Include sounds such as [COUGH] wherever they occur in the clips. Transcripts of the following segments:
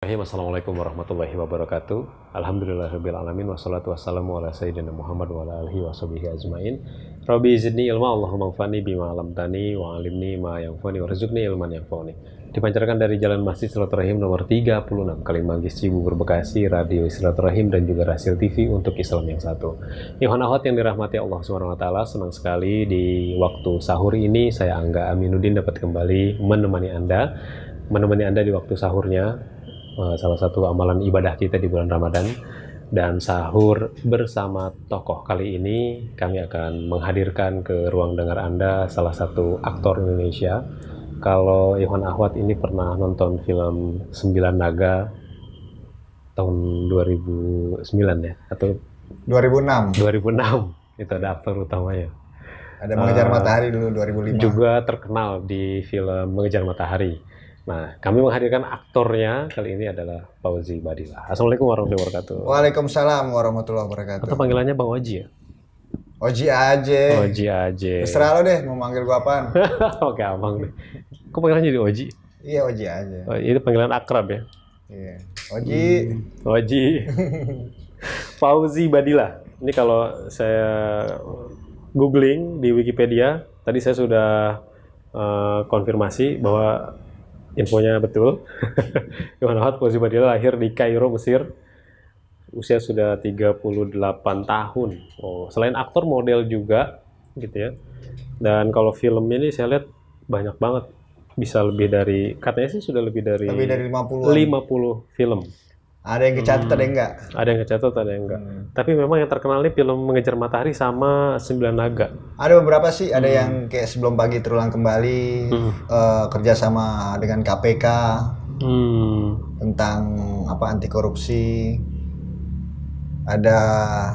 Assalamualaikum warahmatullahi wabarakatuh. Alhamdulillahirrahmanirrahim wassalatu wassalamu ala sayyidina Muhammad wa ala alihi washabihi ajmain. Rabbi zidni ilma Allahumma fani bima alam tani wa alimni ma yang fani rizukni ilman yang fani. Dipancarkan dari Jalan Masjid Silaturahim nomor 36 Kalimanggis Cibubur Bekasi, Radio Silaturahim dan juga Rasil TV untuk Islam yang satu. Yohana Hot yang dirahmati Allah Swt. senang sekali di waktu sahur ini saya Angga Aminuddin dapat kembali menemani Anda menemani Anda di waktu sahurnya Eh, salah satu amalan ibadah kita di bulan Ramadan dan sahur bersama tokoh. Kali ini kami akan menghadirkan ke ruang dengar Anda salah satu aktor Indonesia. Kalau Yohan Ahwat ini pernah nonton film Sembilan Naga tahun 2009 ya atau 2006. 2006 itu ada aktor utamanya. Ada Mengejar eh, Matahari dulu 2005. Juga terkenal di film Mengejar Matahari. Nah, kami menghadirkan aktornya kali ini adalah Fauzi Badila. Assalamualaikum warahmatullahi wabarakatuh. Waalaikumsalam warahmatullahi wabarakatuh. Atau panggilannya Bang Oji ya? Oji aja. Oji aja. Terserah lo deh mau manggil gua apaan. [LAUGHS] Oke, abang deh. Kok panggilannya jadi Oji? Iya, Oji aja. Oh, itu panggilan akrab ya? Iya. Oji. Hmm. Oji. [LAUGHS] Fauzi Badila. Ini kalau saya googling di Wikipedia, tadi saya sudah uh, konfirmasi bahwa infonya betul. [LAUGHS] Iwan Ahmad Fauzi Badila lahir di Kairo, Mesir. Usia sudah 38 tahun. Oh, selain aktor, model juga gitu ya. Dan kalau film ini saya lihat banyak banget. Bisa lebih dari, katanya sih sudah lebih dari, lebih dari 50, 50 film. Ada yang kecatat, hmm. ada yang hmm. enggak. Ada yang kecatat, ada yang enggak. Hmm. Tapi memang yang terkenal nih film Mengejar Matahari sama Sembilan Naga. Ada beberapa sih, ada hmm. yang kayak Sebelum Pagi Terulang Kembali, hmm. uh, eh, kerjasama dengan KPK hmm. tentang apa anti korupsi. Ada,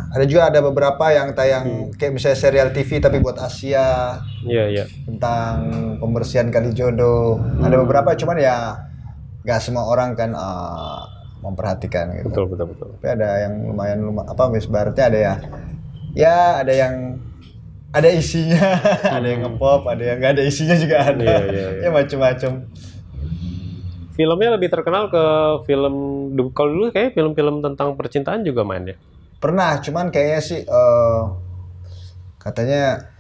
ada juga ada beberapa yang tayang hmm. kayak misalnya serial TV tapi buat Asia. Iya yeah, iya. Yeah. Tentang pembersihan kali jodoh. Hmm. Ada beberapa, cuman ya nggak semua orang kan. Uh, memperhatikan gitu. Betul betul betul. Tapi ada yang lumayan lumayan apa berarti ada ya ya ada yang ada isinya, [LAUGHS] ada yang ngepop, ada yang nggak ada isinya juga ada. Iya, iya, iya. Ya macam-macam. Filmnya lebih terkenal ke film kalau dulu kayak film-film tentang percintaan juga main ya. Pernah, cuman kayaknya sih uh, katanya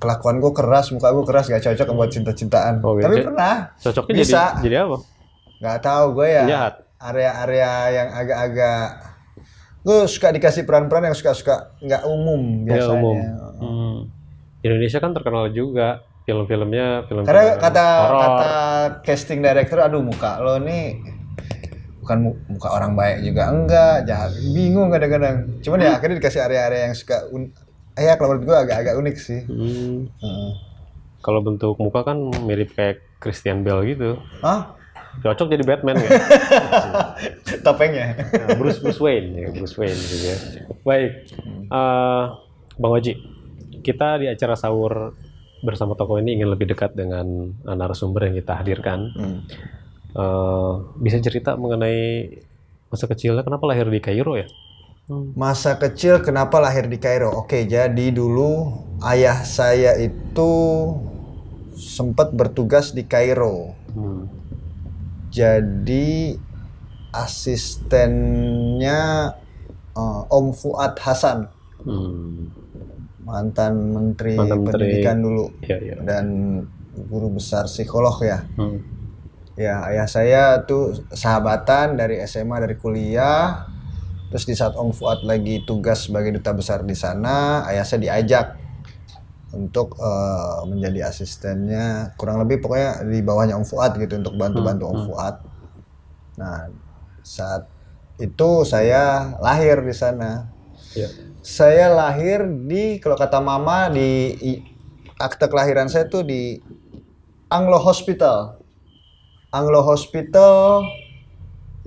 kelakuan gue keras, muka gue keras, gak cocok buat cinta-cintaan. Oh, gitu. Tapi pernah. Cocoknya bisa. jadi jadi apa? Gak tau gue ya. Penjahat area-area yang agak-agak gue suka dikasih peran-peran yang suka-suka nggak umum iya, biasanya. Ya, umum. Oh. Hmm. Indonesia kan terkenal juga film-filmnya film karena film kata kata casting director aduh muka lo nih bukan muka orang baik juga enggak jahat bingung kadang-kadang cuman ya akhirnya dikasih area-area yang suka un eh, ya kalau menurut gue agak-agak unik sih hmm. hmm. kalau bentuk muka kan mirip kayak Christian Bale gitu ah Cocok jadi Batman ya. [LAUGHS] Topengnya. Nah, Bruce Bruce Wayne, ya, Bruce Wayne gitu ya. Baik, uh, Bang Oji, kita di acara sahur bersama tokoh ini ingin lebih dekat dengan narasumber yang kita hadirkan. Uh, bisa cerita mengenai masa kecilnya, kenapa lahir di Kairo ya? Masa kecil kenapa lahir di Kairo? Oke, jadi dulu ayah saya itu sempat bertugas di Kairo. Hmm jadi asistennya uh, Om Fuad Hasan hmm. mantan Menteri, mantan Menteri Pendidikan dulu ya, ya. dan guru besar psikolog ya hmm. ya ayah saya tuh sahabatan dari SMA dari kuliah terus di saat Om Fuad lagi tugas sebagai duta besar di sana ayah saya diajak untuk uh, menjadi asistennya kurang lebih pokoknya di bawahnya Om Fuad gitu untuk bantu-bantu Om hmm, hmm. Fuad. Nah, saat itu saya lahir di sana. Ya. Saya lahir di kalau kata mama di akte kelahiran saya tuh di Anglo Hospital. Anglo Hospital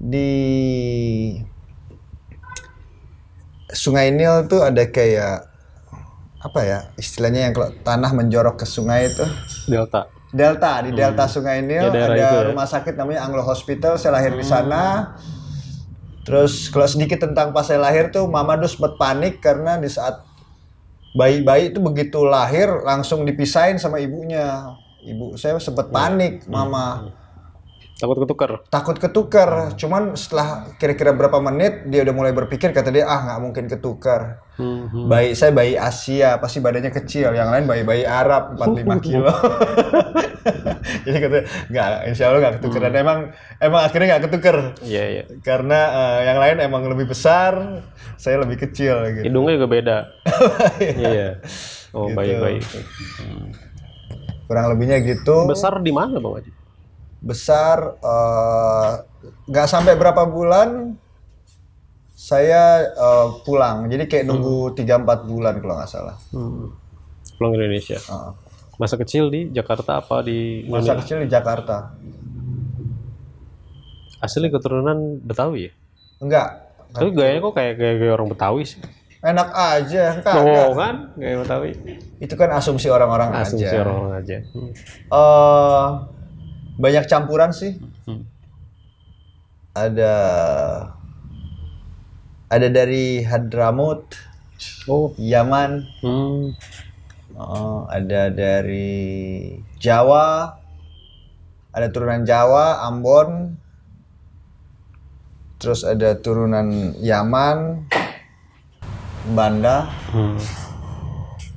di Sungai Nil tuh ada kayak apa ya istilahnya yang kalau tanah menjorok ke sungai itu delta delta di hmm. delta hmm. sungai ini ya, ada itu, ya. rumah sakit namanya Anglo Hospital saya lahir hmm. di sana terus kalau sedikit tentang pas saya lahir tuh mama tuh sempat panik karena di saat bayi-bayi itu begitu lahir langsung dipisahin sama ibunya ibu saya sempat panik hmm. mama hmm. Takut ketukar. Takut ketukar. Hmm. Cuman setelah kira-kira berapa menit dia udah mulai berpikir kata dia ah nggak mungkin ketukar. Hmm, Bayi saya bayi Asia pasti badannya kecil, yang lain bayi-bayi Arab 45 [LAUGHS] kilo. [LAUGHS] Jadi kata nggak, insya Allah nggak ketukar. Hmm. Dan emang emang akhirnya nggak ketuker. Iya yeah, iya. Yeah. Karena uh, yang lain emang lebih besar, saya lebih kecil. Gitu. Hidungnya juga beda. [LAUGHS] Iya. yeah. yeah. Oh gitu. bayi-bayi. gitu. Kurang lebihnya gitu. Besar di mana bang Haji? besar eh, nggak uh, sampai berapa bulan saya uh, pulang jadi kayak hmm. nunggu tiga hmm. empat bulan kalau nggak salah hmm. pulang ke Indonesia uh. masa kecil di Jakarta apa di masa Indonesia? kecil di Jakarta asli keturunan Betawi ya enggak tapi gayanya kok kayak gaya, orang Betawi sih enak aja kan oh, kan gaya Betawi itu kan asumsi orang-orang asumsi aja orang-orang aja hmm. uh, banyak campuran sih. Hmm. Ada ada dari Hadramut, oh. Yaman. Hmm. Oh, ada dari Jawa, ada turunan Jawa, Ambon, terus ada turunan Yaman, Banda, hmm.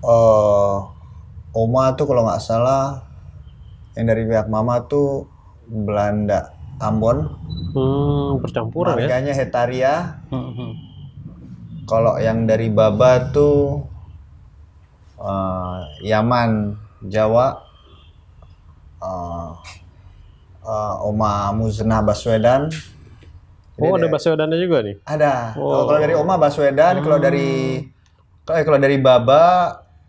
uh, Oma tuh kalau nggak salah yang dari pihak mama tuh Belanda Ambon hmm, percampuran ya? harganya ya? Hetaria hmm, hmm. kalau yang dari Baba tuh uh, Yaman Jawa uh, uh, Oma Muzna Baswedan oh, Jadi oh ada Baswedannya juga nih ada oh. kalau dari Oma Baswedan hmm. kalau dari hmm. kalau dari Baba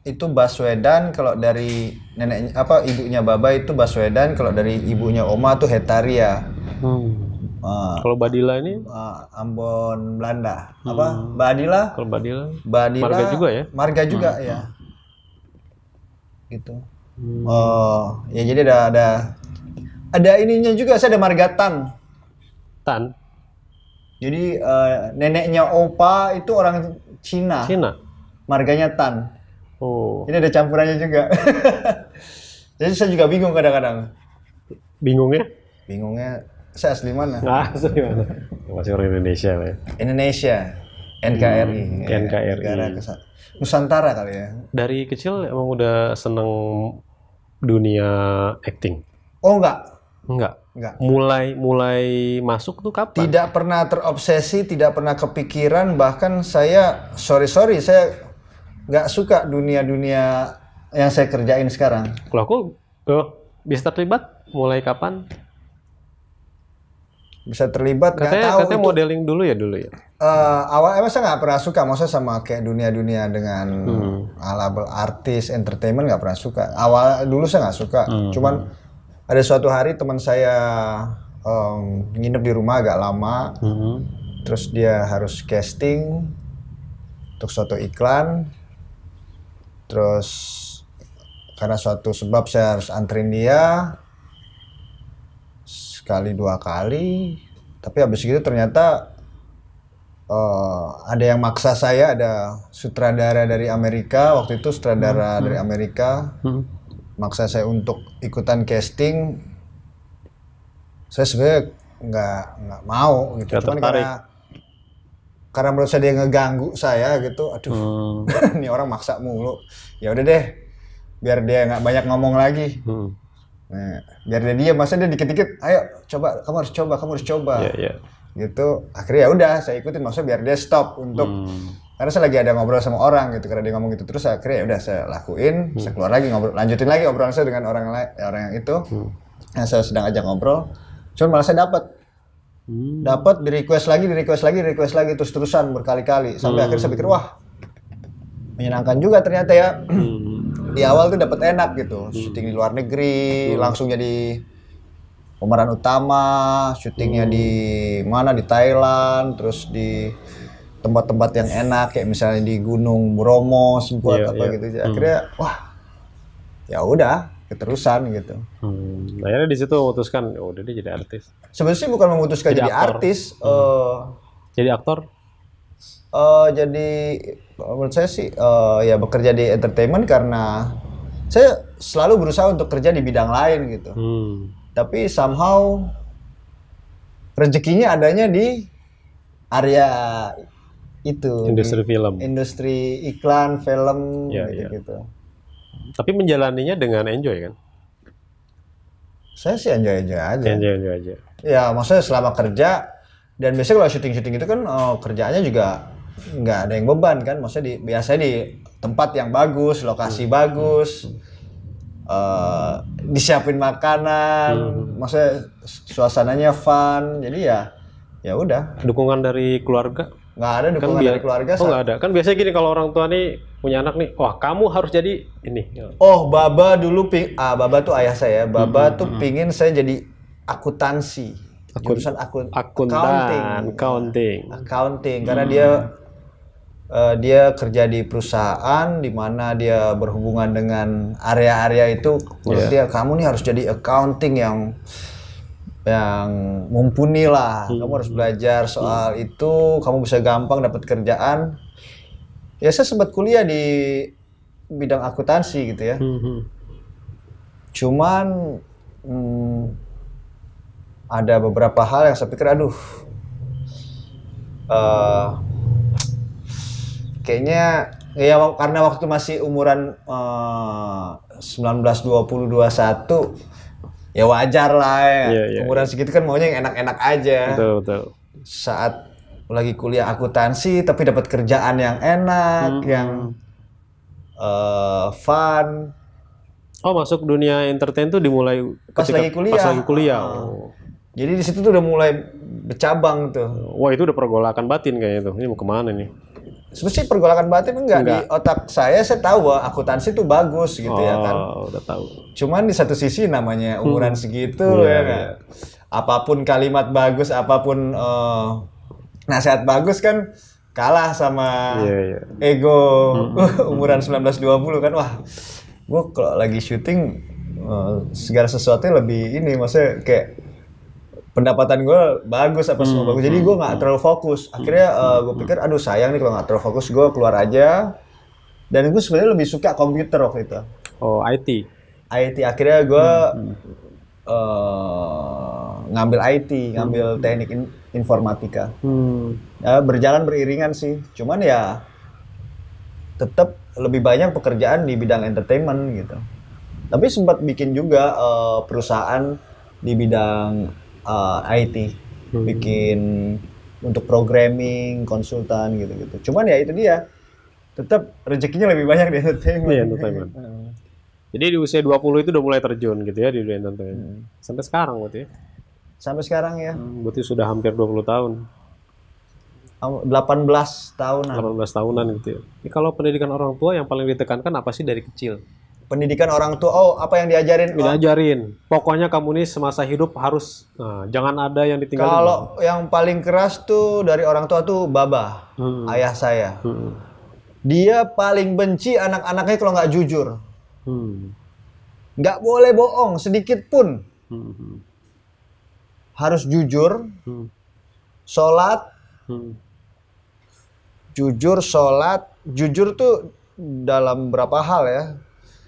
itu Baswedan kalau dari nenek apa ibunya Baba itu Baswedan kalau dari ibunya Oma tuh Hetaria. Hmm. Uh, kalau Badila ini uh, Ambon Belanda. Hmm. Apa? Badila? Kalau Badila. Badila. Marga juga ya? Marga juga hmm. ya. Gitu. Hmm. Oh, ya jadi ada ada ada ininya juga saya ada marga Tan. Tan. Jadi uh, neneknya Opa itu orang Cina. Cina. Marganya Tan. Oh. Ini ada campurannya juga. [LAUGHS] Jadi saya juga bingung kadang-kadang. Bingungnya? Bingungnya saya asli mana? Nah, asli mana? Masih orang Indonesia ya. Indonesia. NKRI. Hmm, ya, NKRI. Negara Nusantara kali ya. Dari kecil emang udah seneng dunia acting? Oh enggak. Enggak. Enggak. Mulai mulai masuk tuh kapan? Tidak pernah terobsesi, tidak pernah kepikiran, bahkan saya sorry sorry saya nggak suka dunia-dunia yang saya kerjain sekarang. Kalau aku uh, bisa terlibat mulai kapan? Bisa terlibat nggak tahu. Katanya itu, modeling dulu ya dulu ya. Uh, awal emang saya nggak pernah suka, maksudnya sama kayak dunia-dunia dengan hmm. label artis, entertainment nggak pernah suka. Awal dulu saya nggak suka, hmm. cuman ada suatu hari teman saya um, nginep di rumah agak lama, hmm. terus dia harus casting untuk suatu iklan terus karena suatu sebab saya harus antrin dia sekali dua kali tapi habis itu ternyata uh, ada yang maksa saya ada sutradara dari Amerika waktu itu sutradara hmm, hmm. dari Amerika hmm. maksa saya untuk ikutan casting saya sebenarnya nggak nggak mau gitu cuman karena karena menurut saya dia ngeganggu saya gitu aduh hmm. [LAUGHS] ini orang maksa mulu ya udah deh biar dia nggak banyak ngomong lagi hmm. nah, biar dia dia masa dia dikit-dikit ayo coba kamu harus coba kamu harus coba yeah, yeah. gitu akhirnya ya udah saya ikutin maksudnya biar dia stop untuk hmm. karena saya lagi ada ngobrol sama orang gitu karena dia ngomong gitu terus akhirnya ya udah saya lakuin hmm. saya keluar lagi ngobrol lanjutin lagi obrolan saya dengan orang lain orang yang itu hmm. yang nah, saya sedang ajak ngobrol cuma malah saya dapat Hmm. Dapat di request lagi, di request lagi, di request lagi terus terusan berkali-kali sampai hmm. akhirnya saya pikir hmm. wah menyenangkan juga ternyata ya. Hmm. di awal tuh dapat enak gitu, hmm. syuting di luar negeri, hmm. langsung jadi pemeran utama, syutingnya hmm. di mana di Thailand, terus di tempat-tempat yang enak kayak misalnya di Gunung Bromo, sempurna iya, yeah, apa yeah. gitu. Akhirnya hmm. wah ya udah keterusan gitu. Hmm. Nah, akhirnya di situ memutuskan, oh dia jadi artis. Sebenarnya bukan memutuskan jadi, jadi artis. Hmm. Uh, jadi aktor? Uh, jadi menurut saya sih uh, ya bekerja di entertainment karena saya selalu berusaha untuk kerja di bidang lain gitu. Hmm. Tapi somehow rezekinya adanya di area itu. Industri film. Industri iklan, film, yeah, gitu. -gitu. Iya. Tapi menjalaninya dengan enjoy kan? Saya sih enjoy-enjoy aja. Enjoy-enjoy aja. Ya, maksudnya selama kerja dan biasanya kalau syuting-syuting itu kan oh, kerjaannya juga nggak ada yang beban kan. Maksudnya di, biasanya di tempat yang bagus, lokasi hmm. bagus. Hmm. Uh, disiapin makanan, hmm. maksudnya suasananya fun, jadi ya ya udah. Dukungan dari keluarga nggak ada kan dukungan kan dari keluarga oh, nggak ada kan biasanya gini kalau orang tua nih punya anak nih wah kamu harus jadi ini oh baba dulu ping ah baba tuh ayah saya baba hmm, tuh mm-hmm. pingin saya jadi akuntansi Akun, jurusan akun akuntan, accounting nah, accounting accounting karena hmm. dia uh, dia kerja di perusahaan di mana dia berhubungan dengan area-area itu yeah. dia kamu nih harus jadi accounting yang yang mumpuni lah. Hmm. Kamu harus belajar soal hmm. itu, kamu bisa gampang dapat kerjaan. Ya saya sempat kuliah di bidang akuntansi gitu ya. Hmm. hmm. Cuman hmm, ada beberapa hal yang saya pikir aduh uh, kayaknya ya karena waktu masih umuran uh, 19 20 21 ya wajar lah ya. Yeah, yeah, Umuran yeah. segitu kan maunya yang enak-enak aja. Betul, betul. Saat lagi kuliah akuntansi tapi dapat kerjaan yang enak, hmm. yang uh, fun. Oh, masuk dunia entertain tuh dimulai pas lagi kuliah. Pas lagi kuliah. Oh. Jadi di situ tuh udah mulai bercabang tuh. Wah, itu udah pergolakan batin kayaknya tuh. Ini mau kemana nih? sebenarnya pergolakan batin enggak, enggak di otak saya saya tahu bahwa akuntansi itu bagus gitu oh, ya kan oh, udah tahu cuman di satu sisi namanya umuran hmm. segitu yeah, ya iya. kan yeah. apapun kalimat bagus apapun uh, nasihat bagus kan kalah sama yeah, yeah. ego hmm. hmm, hmm. umuran 1920 kan wah gua kalau lagi syuting uh, segala sesuatu lebih ini maksudnya kayak pendapatan gue bagus apa semua hmm, bagus jadi hmm, gue nggak hmm. terlalu fokus akhirnya hmm, uh, eh, hmm, gue pikir aduh sayang nih kalau nggak terlalu fokus gue keluar aja dan gue sebenarnya lebih suka komputer waktu itu oh IT IT akhirnya gue hmm, uh, ngambil IT ngambil hmm. teknik in informatika hmm. Ya, berjalan beriringan sih cuman ya tetap lebih banyak pekerjaan di bidang entertainment gitu tapi sempat bikin juga uh, perusahaan di bidang uh, eh, IT, hmm. bikin untuk programming, konsultan gitu-gitu. Cuman ya itu dia, tetap rezekinya lebih banyak di entertainment. Iya, entertainment. [LAUGHS] Hmm. Jadi di usia 20 itu udah mulai terjun gitu ya di dunia entertainment. Hmm. Sampai sekarang berarti ya? Sampai sekarang ya. Hmm, berarti sudah hampir 20 tahun. 18 tahunan. 18 tahunan gitu ya. Jadi kalau pendidikan orang tua yang paling ditekankan apa sih dari kecil? pendidikan orang tua oh apa yang diajarin oh. diajarin pokoknya kamu ini semasa hidup harus nah, jangan ada yang ditinggal kalau yang paling keras tuh dari orang tua tuh baba hmm. ayah saya hmm. dia paling benci anak-anaknya kalau nggak jujur hmm. nggak hmm. boleh bohong sedikit pun hmm. harus jujur hmm. sholat hmm. jujur sholat jujur tuh dalam berapa hal ya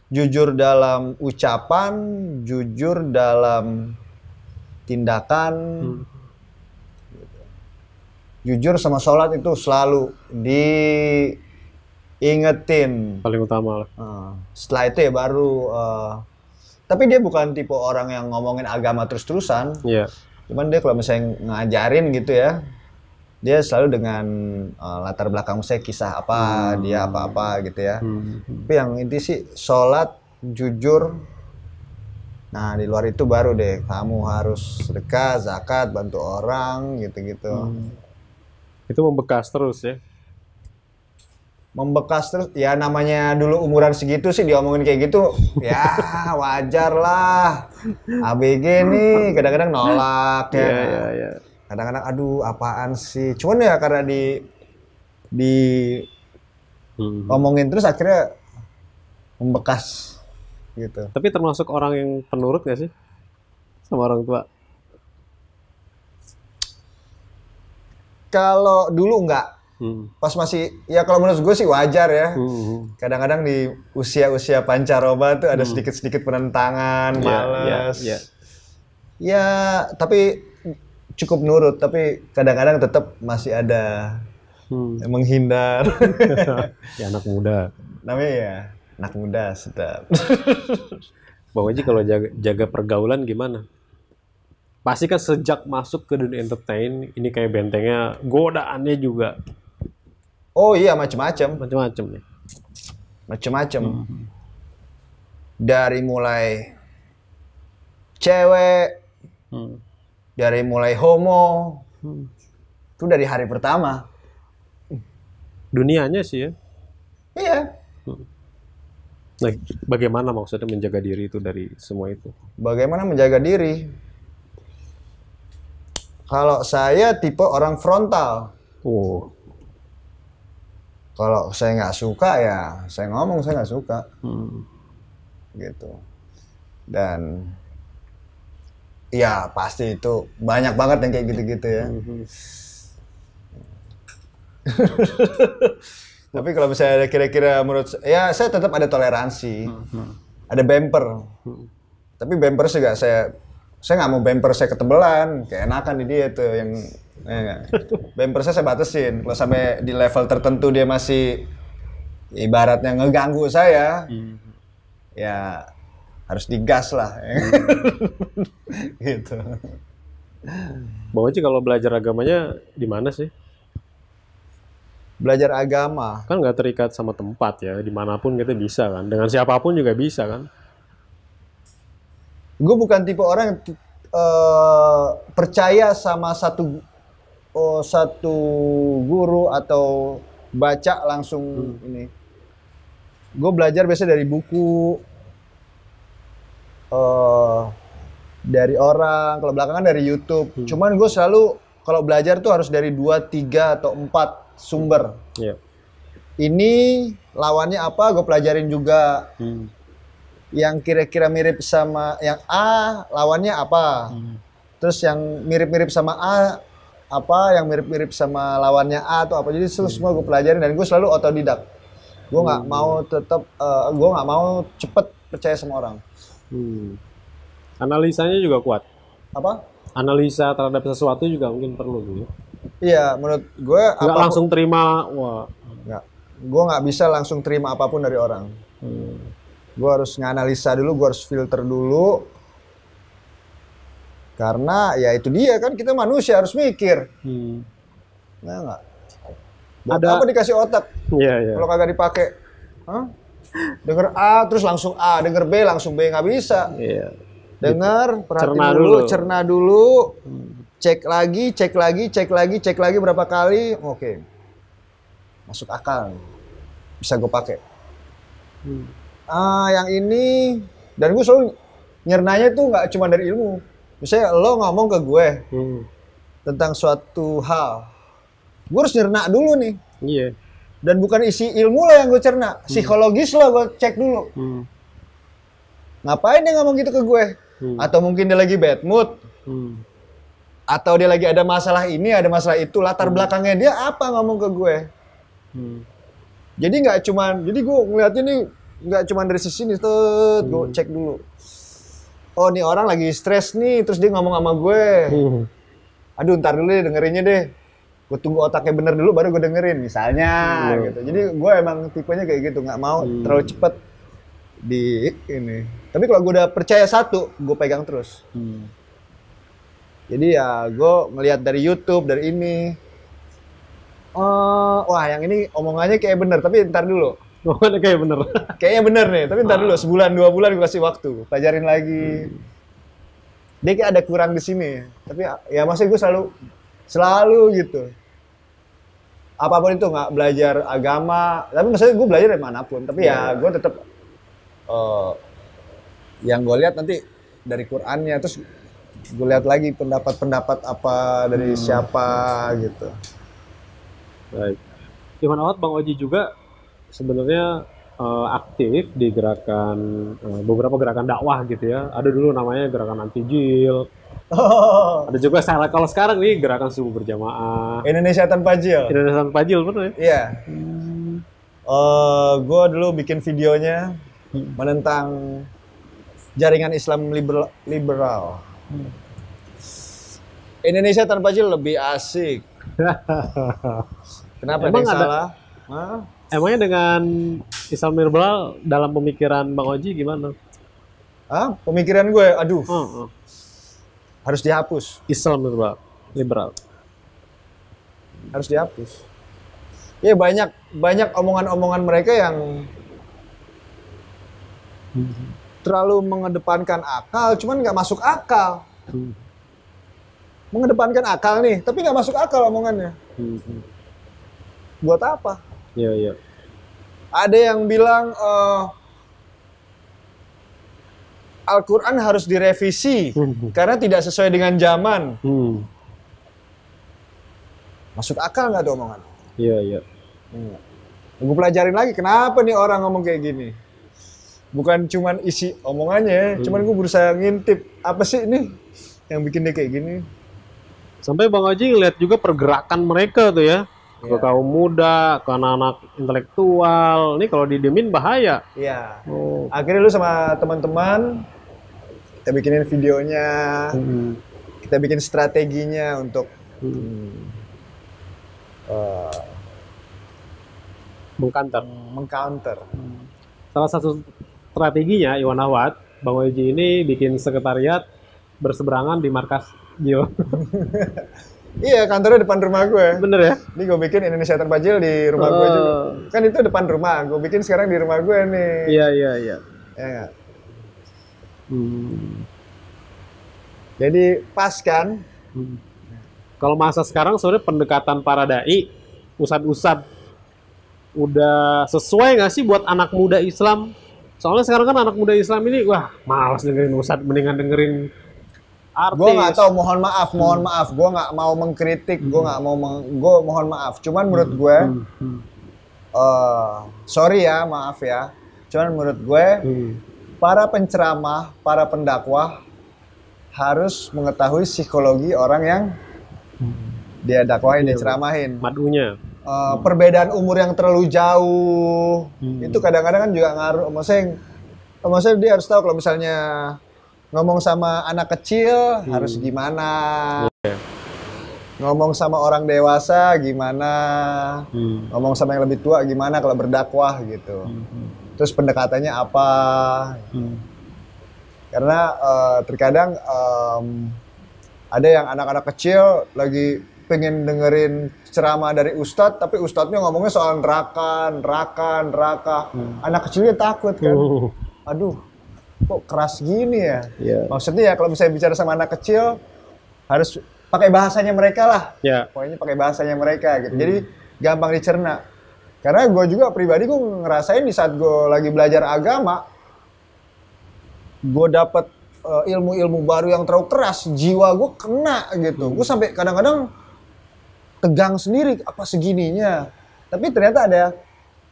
jujur dalam ucapan, jujur dalam tindakan, hmm. jujur sama sholat itu selalu diingetin. Paling utama lah. Ah, setelah itu ya baru. Uh, tapi dia bukan tipe orang yang ngomongin agama terus-terusan. Iya. Yeah. Cuman dia kalau misalnya ngajarin gitu ya, dia selalu dengan uh, latar belakang saya kisah apa hmm. dia apa apa gitu ya hmm, hmm, hmm. tapi yang inti sih sholat jujur nah di luar itu baru deh kamu harus sedekah zakat bantu orang gitu-gitu hmm. itu membekas terus ya membekas terus ya namanya dulu umuran segitu sih diomongin kayak gitu ya wajar lah ABG [LAUGHS] nih kadang-kadang nolak ya, yeah, ya. Iya, iya kadang-kadang aduh apaan sih cuman ya karena di di hmm. ngomongin terus akhirnya membekas gitu tapi termasuk orang yang penurut gak sih sama orang tua kalau dulu enggak hmm. pas masih ya kalau menurut gue sih wajar ya kadang hmm, hmm, hmm. kadang-kadang di usia-usia pancaroba tuh ada sedikit-sedikit penentangan hmm. Ya, ya, malas yeah, yeah. ya tapi cukup nurut tapi kadang-kadang tetap masih ada hmm. menghindar. [LAUGHS] ya anak muda. Namanya ya anak muda sedap. [LAUGHS] Bang Haji kalau jaga, jaga pergaulan gimana? Pasti kan sejak masuk ke dunia entertain ini kayak bentengnya godaannya juga. Oh iya macam-macam. Macam-macam nih, Macam-macam. Hmm. Dari mulai cewek, hmm dari mulai homo hmm. itu dari hari pertama dunianya sih ya iya hmm. nah bagaimana maksudnya menjaga diri itu dari semua itu bagaimana menjaga diri kalau saya tipe orang frontal oh kalau saya nggak suka ya saya ngomong saya nggak suka hmm. gitu dan Iya pasti itu banyak banget yang kayak gitu-gitu ya. Mm-hmm. [LAUGHS] Tapi kalau misalnya kira-kira menurut ya saya tetap ada toleransi, mm-hmm. ada bumper. Mm-hmm. Tapi bumper juga saya saya nggak mau bumper saya ketebelan, Kayak enakan di dia tuh yang ya bumper saya saya batasin. Kalau sampai di level tertentu dia masih ibaratnya ngeganggu saya, ya harus digas lah hmm. [LAUGHS] gitu Bang Oci kalau belajar agamanya di mana sih belajar agama kan nggak terikat sama tempat ya dimanapun kita bisa kan dengan siapapun juga bisa kan gue bukan tipe orang yang uh, percaya sama satu oh, satu guru atau baca langsung hmm. ini gue belajar biasa dari buku uh, dari orang, kalau belakangan dari YouTube. Hmm. Cuman gue selalu kalau belajar tuh harus dari dua, tiga atau empat sumber. Yeah. Ini lawannya apa? Gue pelajarin juga. Hmm. Yang kira-kira mirip sama yang A, lawannya apa? Hmm. Terus yang mirip-mirip sama A, apa? Yang mirip-mirip sama lawannya A atau apa? Jadi hmm. semua gue pelajarin dan gue selalu otodidak. Gue nggak hmm. mau tetap, uh, eh, gue nggak mau cepet percaya sama orang. Hmm. Analisanya juga kuat. Apa? Analisa terhadap sesuatu juga mungkin perlu gitu. Iya, menurut gue. Gak apa langsung terima, wah. Gak. Gue nggak bisa langsung terima apapun dari orang. Hmm. Gue harus nganalisa dulu, gue harus filter dulu. Karena ya itu dia kan kita manusia harus mikir. Hmm. Nah, gak. ada apa dikasih otak? Iya, iya. Kalau kagak dipakai, dengar A terus langsung A, dengar B langsung B nggak bisa. Iya. Dengar, gitu. dulu, dulu, cerna dulu, cek lagi, cek lagi, cek lagi, cek lagi berapa kali, oke, okay. masuk akal, bisa gue pakai. Hmm. Ah, yang ini, dan gue selalu nyernanya tuh nggak cuma dari ilmu, misalnya lo ngomong ke gue hmm. tentang suatu hal, gue harus nyerna dulu nih. Iya. Yeah dan bukan isi ilmu lo yang gue cerna hmm. psikologis lo gue cek dulu hmm. ngapain dia ngomong gitu ke gue hmm. atau mungkin dia lagi bad mood hmm. atau dia lagi ada masalah ini ada masalah itu latar hmm. belakangnya dia apa ngomong ke gue hmm. jadi nggak cuman jadi gue ngeliat ini nggak cuman dari sisi ini tuh gue hmm. cek dulu oh nih orang lagi stres nih terus dia ngomong sama gue hmm. aduh ntar dulu deh dengerinnya deh gue tunggu otaknya bener dulu baru gue dengerin misalnya hmm. gitu jadi gue emang tipenya kayak gitu nggak mau hmm. terlalu cepet di ini tapi kalau gue udah percaya satu gue pegang terus hmm. jadi ya gue ngelihat dari YouTube dari ini oh wah yang ini omongannya kayak bener tapi ntar dulu omongannya kayak bener [LAUGHS] kayaknya bener nih tapi ntar dulu ah. sebulan dua bulan gue kasih waktu pelajarin lagi hmm. dia kayak ada kurang di sini tapi ya maksudnya gue selalu selalu gitu apapun itu nggak belajar agama tapi maksudnya gue belajar dari manapun tapi ya, ya gue tetap uh, eh, yang gue lihat nanti dari Qurannya terus gue lihat lagi pendapat-pendapat apa dari hmm. siapa gitu baik Iman Awad Bang Oji juga sebenarnya uh, aktif di gerakan uh, beberapa gerakan dakwah gitu ya ada dulu namanya gerakan anti jil Oh. Ada juga salah kalau sekarang nih gerakan subuh berjamaah. Indonesia tanpa jil. Indonesia tanpa jil benar ya? Iya. Hmm. Uh, eh, gue dulu bikin videonya menentang jaringan Islam liberal. liberal. Indonesia tanpa jil lebih asik. Kenapa Emang ada salah? Hah? Emangnya dengan Islam liberal dalam pemikiran Bang Oji gimana? Ah, pemikiran gue, aduh. Uh, harus dihapus Islam liberal liberal harus dihapus ya banyak banyak omongan-omongan mereka yang terlalu mengedepankan akal cuman nggak masuk akal mengedepankan akal nih tapi nggak masuk akal omongannya buat apa ya ya ada yang bilang uh, Al-Quran harus direvisi hmm. karena tidak sesuai dengan zaman. Hmm. Masuk akal nggak tuh omongan? Iya, iya. Hmm. Iya. Gue pelajarin lagi, kenapa nih orang ngomong kayak gini? Bukan cuman isi omongannya, ya, hmm. cuman gue berusaha ngintip. Apa sih ini yang bikin dia kayak gini? Sampai Bang Haji ngeliat juga pergerakan mereka tuh ya. Ke yeah. kaum muda, ke anak-anak intelektual. Ini kalau didemin bahaya. Iya. Yeah. Oh. Akhirnya lu sama teman-teman kita bikinin videonya hmm. kita bikin strateginya untuk hmm. uh, mengcounter mengcounter hmm. salah satu strateginya Iwan Awad Bang Oji ini bikin sekretariat berseberangan di markas Gio. [LAUGHS] iya, kantornya depan rumah gue. Bener ya? Ini gue bikin Indonesia Terpajil di rumah uh. gue juga. Oh. Kan itu depan rumah, gue bikin sekarang di rumah gue nih. Iya, iya, iya. Ya, Hmm. Jadi pas kan? Hmm. Kalau masa sekarang sebenarnya pendekatan para dai, usad-usad udah sesuai nggak sih buat anak muda Islam? Soalnya sekarang kan anak muda Islam ini wah malas dengerin usad, mendingan dengerin artis. Gue nggak tahu, mohon maaf, mohon hmm. maaf, gue nggak mau mengkritik, gue nggak mau, meng, gue mohon maaf. Cuman menurut gue, Hmm. Uh, sorry ya, maaf ya. Cuman menurut gue. Hmm para penceramah, para pendakwah harus mengetahui psikologi orang yang dia dakwahin, dia iya, ceramahin. Madunya. Uh, perbedaan umur yang terlalu jauh hmm. itu kadang-kadang kan juga ngaruh. Maksudnya, maksudnya dia harus tahu kalau misalnya ngomong sama anak kecil hmm. harus gimana. Okay. Iya. Ngomong sama orang dewasa gimana. Hmm. Ngomong sama yang lebih tua gimana kalau berdakwah gitu. Hmm. hmm terus pendekatannya apa hmm. karena uh, terkadang um, ada yang anak-anak kecil lagi pengen dengerin ceramah dari ustadz tapi ustadznya ngomongnya soal neraka neraka neraka hmm. anak kecilnya takut kan uh. aduh kok keras gini ya yeah. maksudnya ya kalau misalnya bicara sama anak kecil harus pakai bahasanya mereka lah yeah. pokoknya pakai bahasanya mereka gitu hmm. jadi gampang dicerna karena gue juga pribadi gue ngerasain di saat gue lagi belajar agama, gue dapet uh, ilmu-ilmu baru yang terlalu keras, jiwa gue kena gitu. Hmm. Gue sampai kadang-kadang tegang sendiri apa segininya. Tapi ternyata ada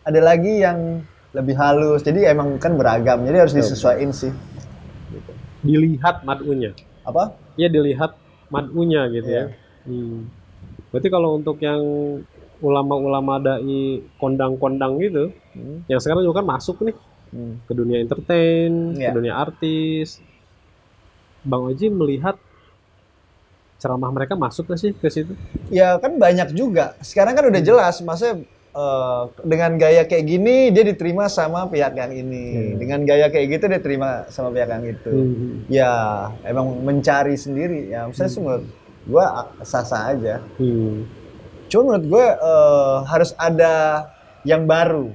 ada lagi yang lebih halus. Jadi emang kan beragam. Jadi harus disesuaikan sih. Gitu. Dilihat madunya. Apa? Iya dilihat madunya gitu yeah. ya. Iya. Hmm. Berarti kalau untuk yang ulama-ulama dai kondang-kondang gitu hmm. yang sekarang juga kan masuk nih hmm. ke dunia entertain yeah. ke iya. dunia artis bang Oji melihat ceramah mereka masuk ke sih ke situ ya kan banyak juga sekarang kan udah hmm. jelas maksudnya Uh, dengan gaya kayak gini dia diterima sama pihak yang ini hmm. dengan gaya kayak gitu dia terima sama pihak yang itu hmm. hmm. ya emang mencari sendiri ya saya hmm. semua gua sah sah aja hmm. Cuma menurut gue uh, harus ada yang baru.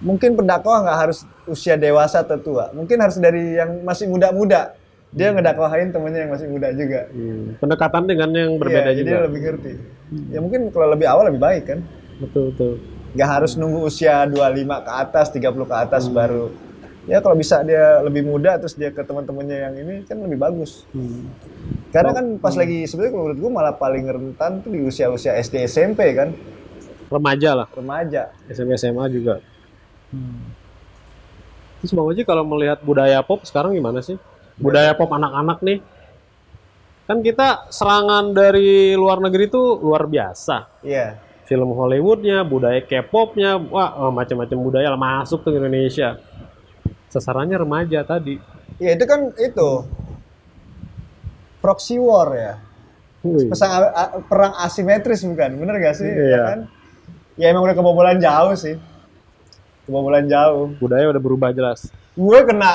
Mungkin pendakwah nggak harus usia dewasa atau tua. Mungkin harus dari yang masih muda-muda. Dia hmm. ngedakwahin temennya yang masih muda juga. Hmm. Pendekatan dengan yang iya, berbeda iya, juga. Jadi lebih ngerti. Ya mungkin kalau lebih awal lebih baik kan. Betul, betul. Nggak harus nunggu usia 25 ke atas, 30 ke atas hmm. baru ya kalau bisa dia lebih muda terus dia ke teman-temannya yang ini kan lebih bagus hmm. karena oh, kan pas hmm. lagi sebenarnya menurut gue malah paling rentan tuh di usia-usia SD SMP kan remaja lah remaja SMP SMA juga hmm. terus bang Oji kalau melihat budaya pop sekarang gimana sih budaya pop anak-anak nih kan kita serangan dari luar negeri tuh luar biasa iya yeah. film Hollywoodnya budaya K-popnya wah eh, macam-macam budaya lah masuk ke Indonesia sasarannya remaja tadi ya itu kan itu proxy war ya Ui. a, perang asimetris bukan bener gak sih iya. kan ya emang udah kebobolan jauh sih kebobolan jauh budaya udah berubah jelas gue kena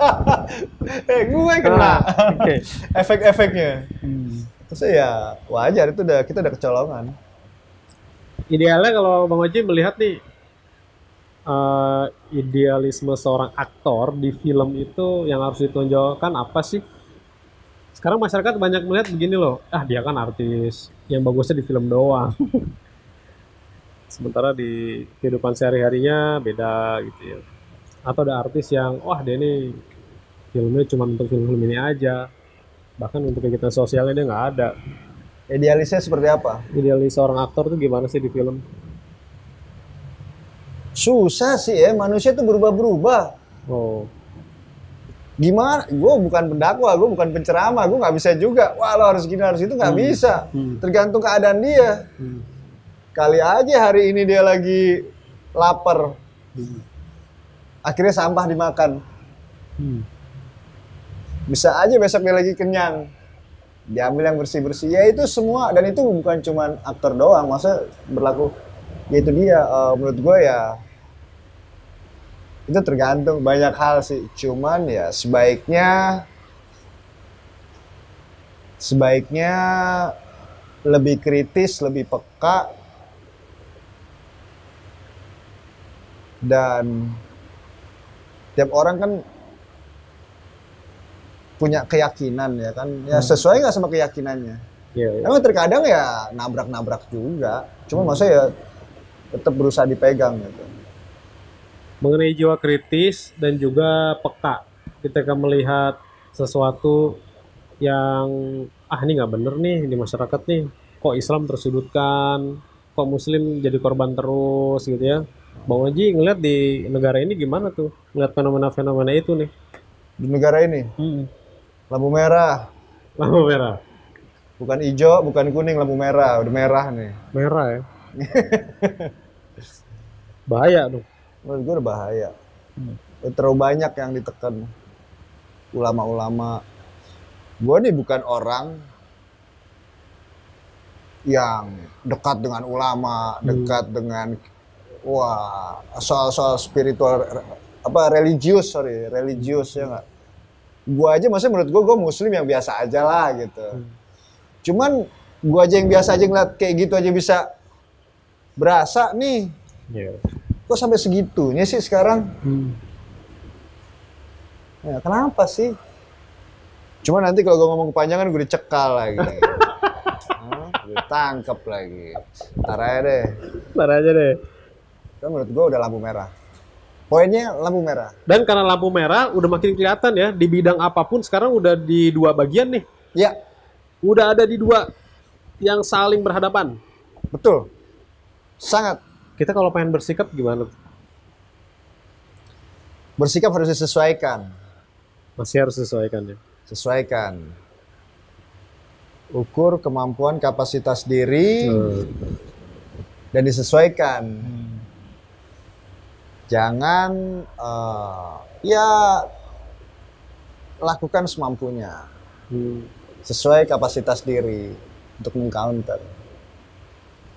[LAUGHS] eh gue kena ah, okay. [LAUGHS] efek-efeknya hmm. terus ya wajar itu udah kita udah kecolongan idealnya kalau bang Oji melihat nih uh, idealisme seorang aktor di film itu yang harus ditonjolkan apa sih? Sekarang masyarakat banyak melihat begini loh, ah dia kan artis, yang bagusnya di film doang. [LAUGHS] Sementara di kehidupan sehari-harinya beda gitu ya. Atau ada artis yang, wah dia ini filmnya cuma untuk film-film ini aja. Bahkan untuk kegiatan sosialnya dia nggak ada. Idealisnya seperti apa? Idealis seorang aktor tuh gimana sih di film? Susah sih ya, manusia itu berubah-berubah. Oh. Gimana? Gue bukan pendakwa, gue bukan penceramah, gue nggak bisa juga. Wah lo harus gini harus itu nggak hmm. bisa. Hmm. Tergantung keadaan dia. Hmm. Kali aja hari ini dia lagi lapar. Hmm. Akhirnya sampah dimakan. Hmm. Bisa aja besok dia lagi kenyang diambil yang bersih bersih ya itu semua dan itu bukan cuman aktor doang masa berlaku ya itu dia uh, menurut gue ya itu tergantung banyak hal sih cuman ya sebaiknya sebaiknya lebih kritis lebih peka dan tiap orang kan punya keyakinan ya kan ya hmm. sesuai nggak sama keyakinannya ya, ya. terkadang ya nabrak-nabrak juga cuma hmm. maksudnya ya tetap berusaha dipegang gitu mengenai jiwa kritis dan juga peka ketika melihat sesuatu yang ah ini nggak bener nih di masyarakat nih kok Islam tersudutkan kok Muslim jadi korban terus gitu ya Bang Oji ngeliat di negara ini gimana tuh ngeliat fenomena-fenomena itu nih di negara ini hmm. lampu merah lampu merah bukan hijau bukan kuning lampu merah udah merah nih merah ya [LAUGHS] bahaya dong menurut gue udah bahaya hmm. Ya, terlalu banyak yang ditekan ulama-ulama gue nih bukan orang yang dekat dengan ulama hmm. dekat dengan wah soal-soal spiritual apa religius sorry religius ya nggak gue aja maksudnya menurut gue gue muslim yang biasa aja lah gitu hmm. cuman gue aja yang biasa aja ngeliat kayak gitu aja bisa berasa nih yeah kok sampai segitunya sih sekarang hmm. ya, kenapa sih cuma nanti kalau gue ngomong kepanjangan gue dicekal lagi hmm, [LAUGHS] gue tangkep lagi ntar aja deh ntar aja deh kan menurut gue udah lampu merah poinnya lampu merah dan karena lampu merah udah makin kelihatan ya di bidang apapun sekarang udah di dua bagian nih ya udah ada di dua yang saling berhadapan betul sangat kita kalau pengen bersikap gimana? Bersikap harus disesuaikan. Masih harus disesuaikan ya. Sesuaikan. Ukur kemampuan kapasitas diri hmm. dan disesuaikan. Hmm. Jangan uh, ya lakukan semampunya. Hmm. Sesuai kapasitas diri untuk mengcounter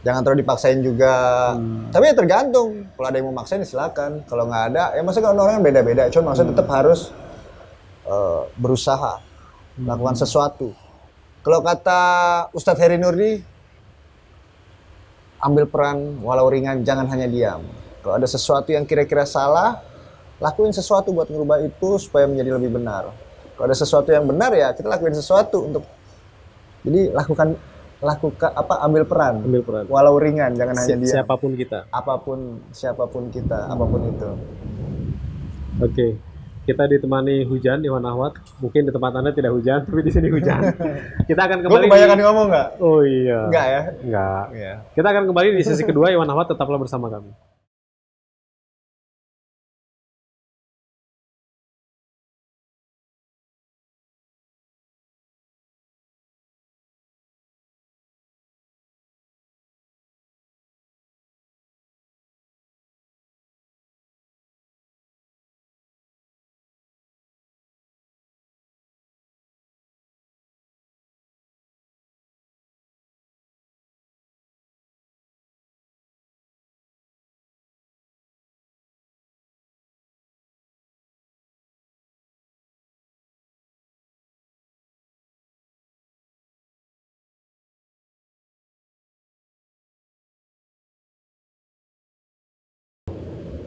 jangan terlalu dipaksain juga hmm. tapi ya tergantung kalau ada yang mau maksain ya silakan kalau nggak ada ya maksudnya orang orang beda-beda cuma maksudnya tetap hmm. harus uh, berusaha hmm. melakukan sesuatu kalau kata Ustadz Heri Nurdi ambil peran walau ringan jangan hanya diam kalau ada sesuatu yang kira-kira salah lakuin sesuatu buat merubah itu supaya menjadi lebih benar kalau ada sesuatu yang benar ya kita lakuin sesuatu untuk jadi lakukan lakukan apa ambil peran ambil peran walau ringan jangan si hanya dia siapapun kita apapun siapapun kita hmm. apapun itu oke okay. kita ditemani hujan Iwan Ahmad mungkin di tempat anda tidak hujan [LAUGHS] tapi di sini hujan [LAUGHS] kita akan kembali Gue kebanyakan di... ngomong nggak oh iya nggak ya nggak ya. kita akan kembali di sesi kedua Iwan Ahmad tetaplah bersama kami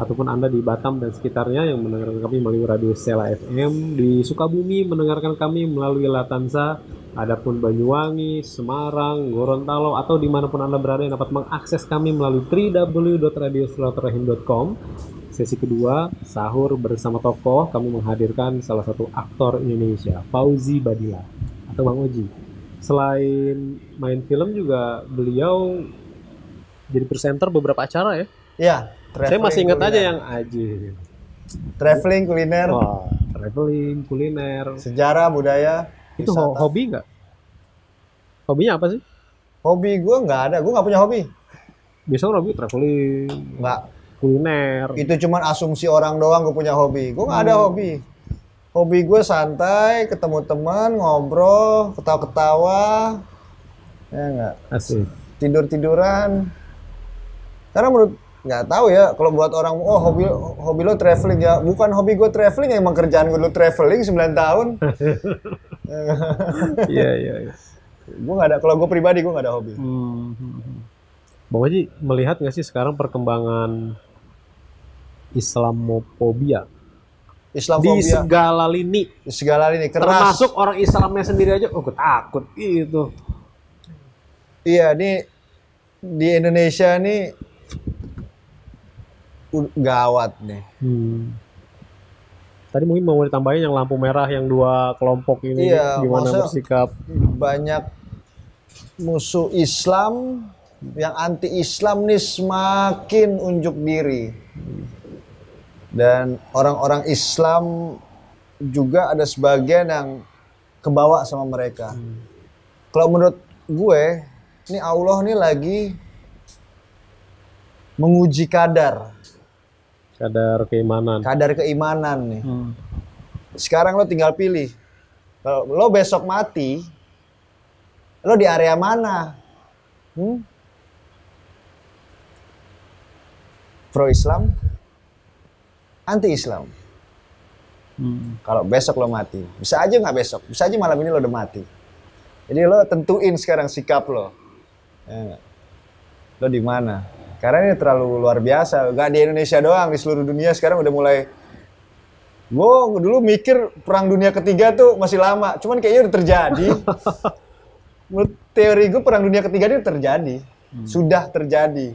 ataupun Anda di Batam dan sekitarnya yang mendengarkan kami melalui Radio Sela FM di Sukabumi mendengarkan kami melalui Latansa Adapun Banyuwangi, Semarang, Gorontalo atau dimanapun Anda berada yang dapat mengakses kami melalui www.radiosilaturahim.com Sesi kedua, sahur bersama tokoh, kami menghadirkan salah satu aktor Indonesia, Fauzi Badila atau Bang Oji. Selain main film juga beliau jadi presenter beberapa acara ya. Iya. Saya masih ingat aja yang aji. Traveling kuliner. Oh, traveling kuliner. Sejarah budaya. Itu ho hobi nggak? Hobinya apa sih? Hobi gue nggak ada. Gue nggak punya hobi. nggak hobi traveling. Nggak. Kuliner. Itu cuman asumsi orang doang gue punya hobi. Gue nggak hmm. ada hobi. Hobi gue santai, ketemu teman, ngobrol, ketawa-ketawa. Ya enggak. Asik. Tidur-tiduran. Karena menurut nggak tahu ya kalau buat orang oh hobi hobi lo traveling ya bukan hobi gue traveling emang kerjaan gue lo traveling 9 tahun [LAUGHS] iya iya, iya. gue nggak ada kalau gue pribadi gue nggak ada hobi hmm, hmm, hmm. Bang Haji melihat nggak sih sekarang perkembangan islamophobia Islamofobia di segala lini di segala lini keras. termasuk orang Islamnya sendiri aja oh gue takut itu iya ini di Indonesia nih gawat nih. Hmm. Tadi mungkin mau ditambahin yang lampu merah yang dua kelompok ini iya, gimana bersikap? Banyak musuh Islam yang anti Islam nih semakin unjuk diri. Dan orang-orang Islam juga ada sebagian yang kebawa sama mereka. Hmm. Kalau menurut gue, ini Allah nih lagi menguji kadar Kadar keimanan. Kadar keimanan nih. Hmm. Sekarang lo tinggal pilih. Kalau lo besok mati, lo di area mana? Hmm? Pro Islam, anti Islam. Hmm. Kalau besok lo mati, bisa aja nggak besok, bisa aja malam ini lo udah mati. Jadi lo tentuin sekarang sikap lo. Ya. Lo di mana? Karena ini terlalu luar biasa. Gak di Indonesia doang, di seluruh dunia sekarang udah mulai. Gue dulu mikir perang dunia ketiga tuh masih lama, cuman kayaknya udah terjadi. [LAUGHS] Menurut teori gue perang dunia ketiga itu terjadi, hmm. sudah terjadi.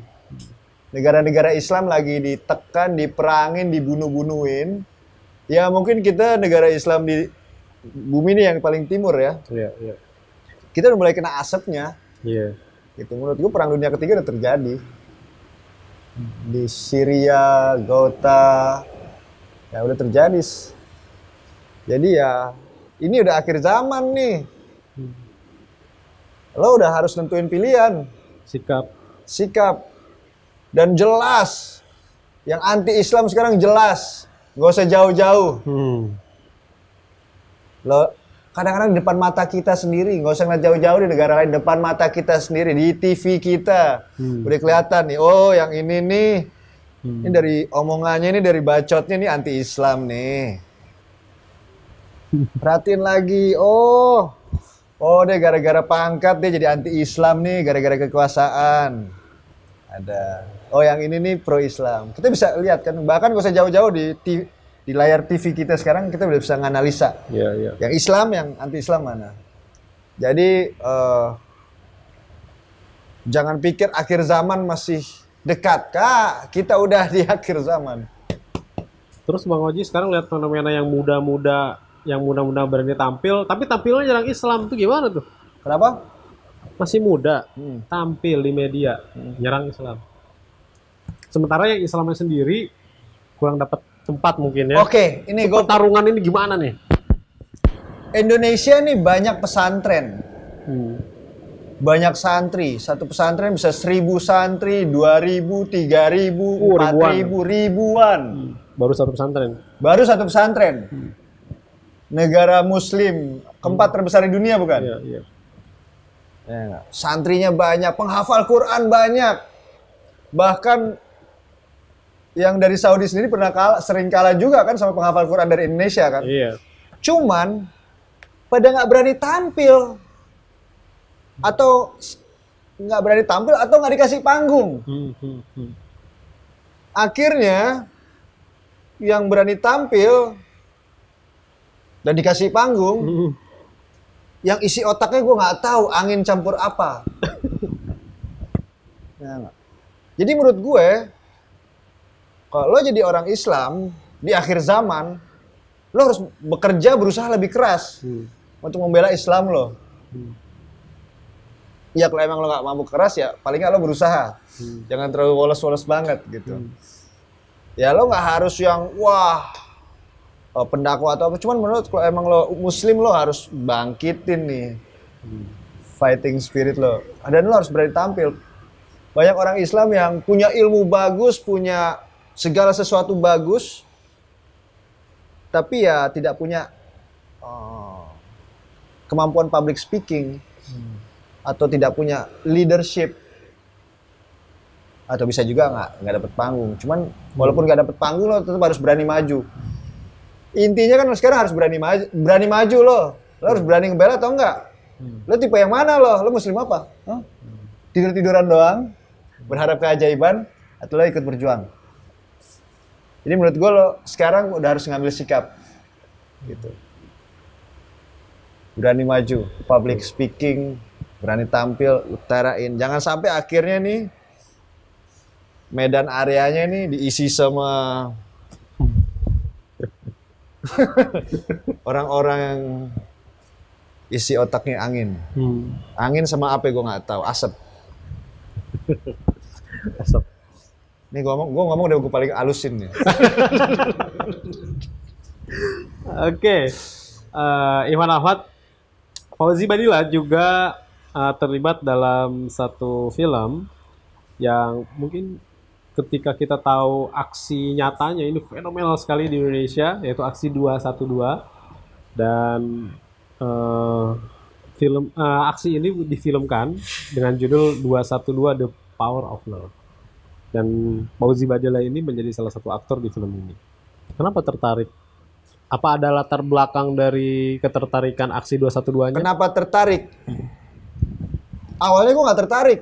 Negara-negara Islam lagi ditekan, diperangin, dibunuh-bunuhin. Ya mungkin kita negara Islam di bumi ini yang paling timur ya. yeah, yeah. Kita udah mulai kena asapnya. Yeah. Gitu. Menurut gue perang dunia ketiga udah terjadi di Syria, Gota, ya udah terjadi. Jadi ya ini udah akhir zaman nih. Lo udah harus nentuin pilihan. Sikap. Sikap. Dan jelas. Yang anti Islam sekarang jelas. Gak usah jauh-jauh. Hmm. Lo kadang-kadang di depan mata kita sendiri nggak usah ngeliat jauh-jauh di negara lain depan mata kita sendiri di TV kita hmm. udah kelihatan nih oh yang ini nih hmm. ini dari omongannya ini dari bacotnya ini anti Islam nih [LAUGHS] perhatiin lagi oh oh deh gara-gara pangkat dia jadi anti Islam nih gara-gara kekuasaan ada oh yang ini nih pro Islam kita bisa lihat kan bahkan nggak usah jauh-jauh di TV di layar TV kita sekarang kita udah bisa menganalisa yeah, yeah. yang Islam yang anti Islam mana jadi uh, jangan pikir akhir zaman masih dekat kak kita udah di [LAUGHS] akhir zaman terus bang Oji sekarang lihat fenomena yang muda-muda yang muda-muda berani tampil tapi tampilnya jarang Islam tuh gimana tuh kenapa masih muda hmm. tampil di media hmm. jarang Islam sementara yang Islamnya sendiri kurang dapat tempat mungkin ya. Oke, okay, ini gue tarungan ini gimana nih? Indonesia ini banyak pesantren. Hmm. Banyak santri. Satu pesantren bisa seribu santri, dua ribu, tiga ribu, oh, empat ribuan. ribu, ribuan. Hmm. Baru satu pesantren. Baru satu pesantren. Hmm. Negara Muslim keempat hmm. terbesar di dunia bukan? Iya. iya. Ya, santrinya banyak, penghafal Quran banyak, bahkan yang dari Saudi sendiri pernah kalah, sering kalah juga kan sama penghafal Quran dari Indonesia kan. Iya. Cuman pada nggak berani tampil atau nggak berani tampil atau nggak dikasih panggung. Hmm, hmm, hmm. Akhirnya yang berani tampil dan dikasih panggung, yang isi otaknya gue nggak tahu angin campur apa. [LAUGHS] Ya jadi menurut gue kalau lo jadi orang Islam di akhir zaman, lo harus bekerja berusaha lebih keras hmm. untuk membela Islam lo. Hmm. Ya kalau emang lo nggak mampu keras ya paling nggak lo berusaha. Hmm. Jangan terlalu woles-woles banget gitu. Hmm. Ya lo nggak harus yang wah oh, pendakwa atau apa. Cuman menurut kalau emang lo Muslim lo harus bangkitin nih hmm. fighting spirit lo. Dan lo harus berani tampil. Banyak orang Islam yang punya ilmu bagus, punya segala sesuatu bagus, tapi ya tidak punya eh, kemampuan public speaking hmm. atau tidak punya leadership atau bisa juga nggak nggak dapat panggung. Cuman walaupun nggak dapat panggung lo tetap harus berani maju. Intinya kan sekarang harus berani maju, berani maju lo. Lo harus berani ngebela atau enggak? Hmm. Lo tipe yang mana lo? Lo muslim apa? Huh? Hmm. Tidur tiduran doang, berharap keajaiban, atau lo ikut berjuang? Jadi menurut gue lo sekarang udah harus ngambil sikap gitu. Berani maju, public speaking, berani tampil, utarain. Jangan sampai akhirnya nih medan areanya ini diisi sama [LAUGHS] orang-orang yang isi otaknya angin. Hmm. Angin sama apa gue nggak tahu, asap. asap. Ini gue ngomong, gue ngomong udah gue paling alusin ya. [LAUGHS] Oke, okay. uh, eh, Ivan Ahmad, Fauzi Badila juga uh, terlibat dalam satu film yang mungkin ketika kita tahu aksi nyatanya ini fenomenal sekali di Indonesia yaitu aksi 212 dan uh, film uh, aksi ini difilmkan dengan judul 212 The Power of Love. Dan Fauzi Badela ini menjadi salah satu aktor di film ini. Kenapa tertarik? Apa ada latar belakang dari ketertarikan aksi 212-nya? Kenapa tertarik? Awalnya gue gak tertarik.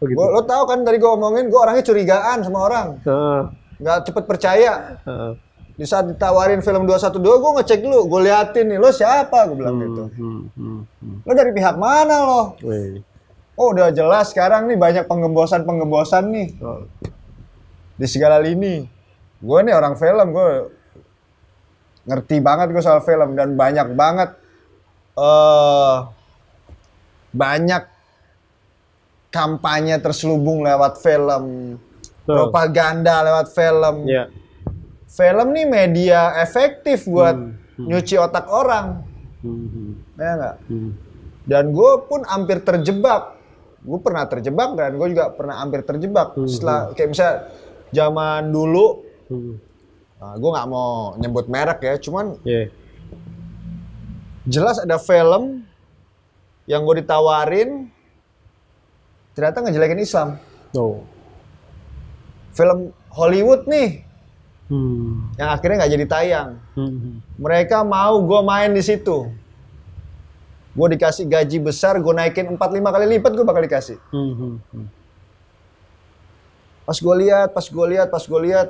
Oh, gitu. lo tau kan dari gue omongin, gue orangnya curigaan sama orang. Uh. Gak cepet percaya. Uh. Di saat ditawarin film 212, gue ngecek dulu. Gue liatin nih, lo siapa? Gue bilang hmm, gitu. Hmm, hmm, hmm. Lo dari pihak mana lo? Wey Oh udah jelas sekarang nih banyak penggembosan-penggembosan nih. Di segala lini. Gue nih orang film, gue ngerti banget gue soal film. Dan banyak banget, uh, banyak kampanye terselubung lewat film. Tuh. Propaganda lewat film. Yeah. Film nih media efektif buat hmm. hmm. nyuci otak orang. Hmm. hmm. Ya enggak? Hmm. Dan gue pun hampir terjebak gue pernah terjebak dan gue juga pernah hampir terjebak hmm. setelah kayak misalnya zaman dulu hmm. nah, gue nggak mau nyebut merek ya cuman yeah. jelas ada film yang gue ditawarin ternyata ngejelekin Islam oh. film Hollywood nih hmm. yang akhirnya nggak jadi tayang hmm. hmm. mereka mau gue main di situ gue dikasih gaji besar gue naikin 4-5 kali lipat gue bakal dikasih hmm. hmm, hmm. pas gue lihat pas gue lihat pas gue lihat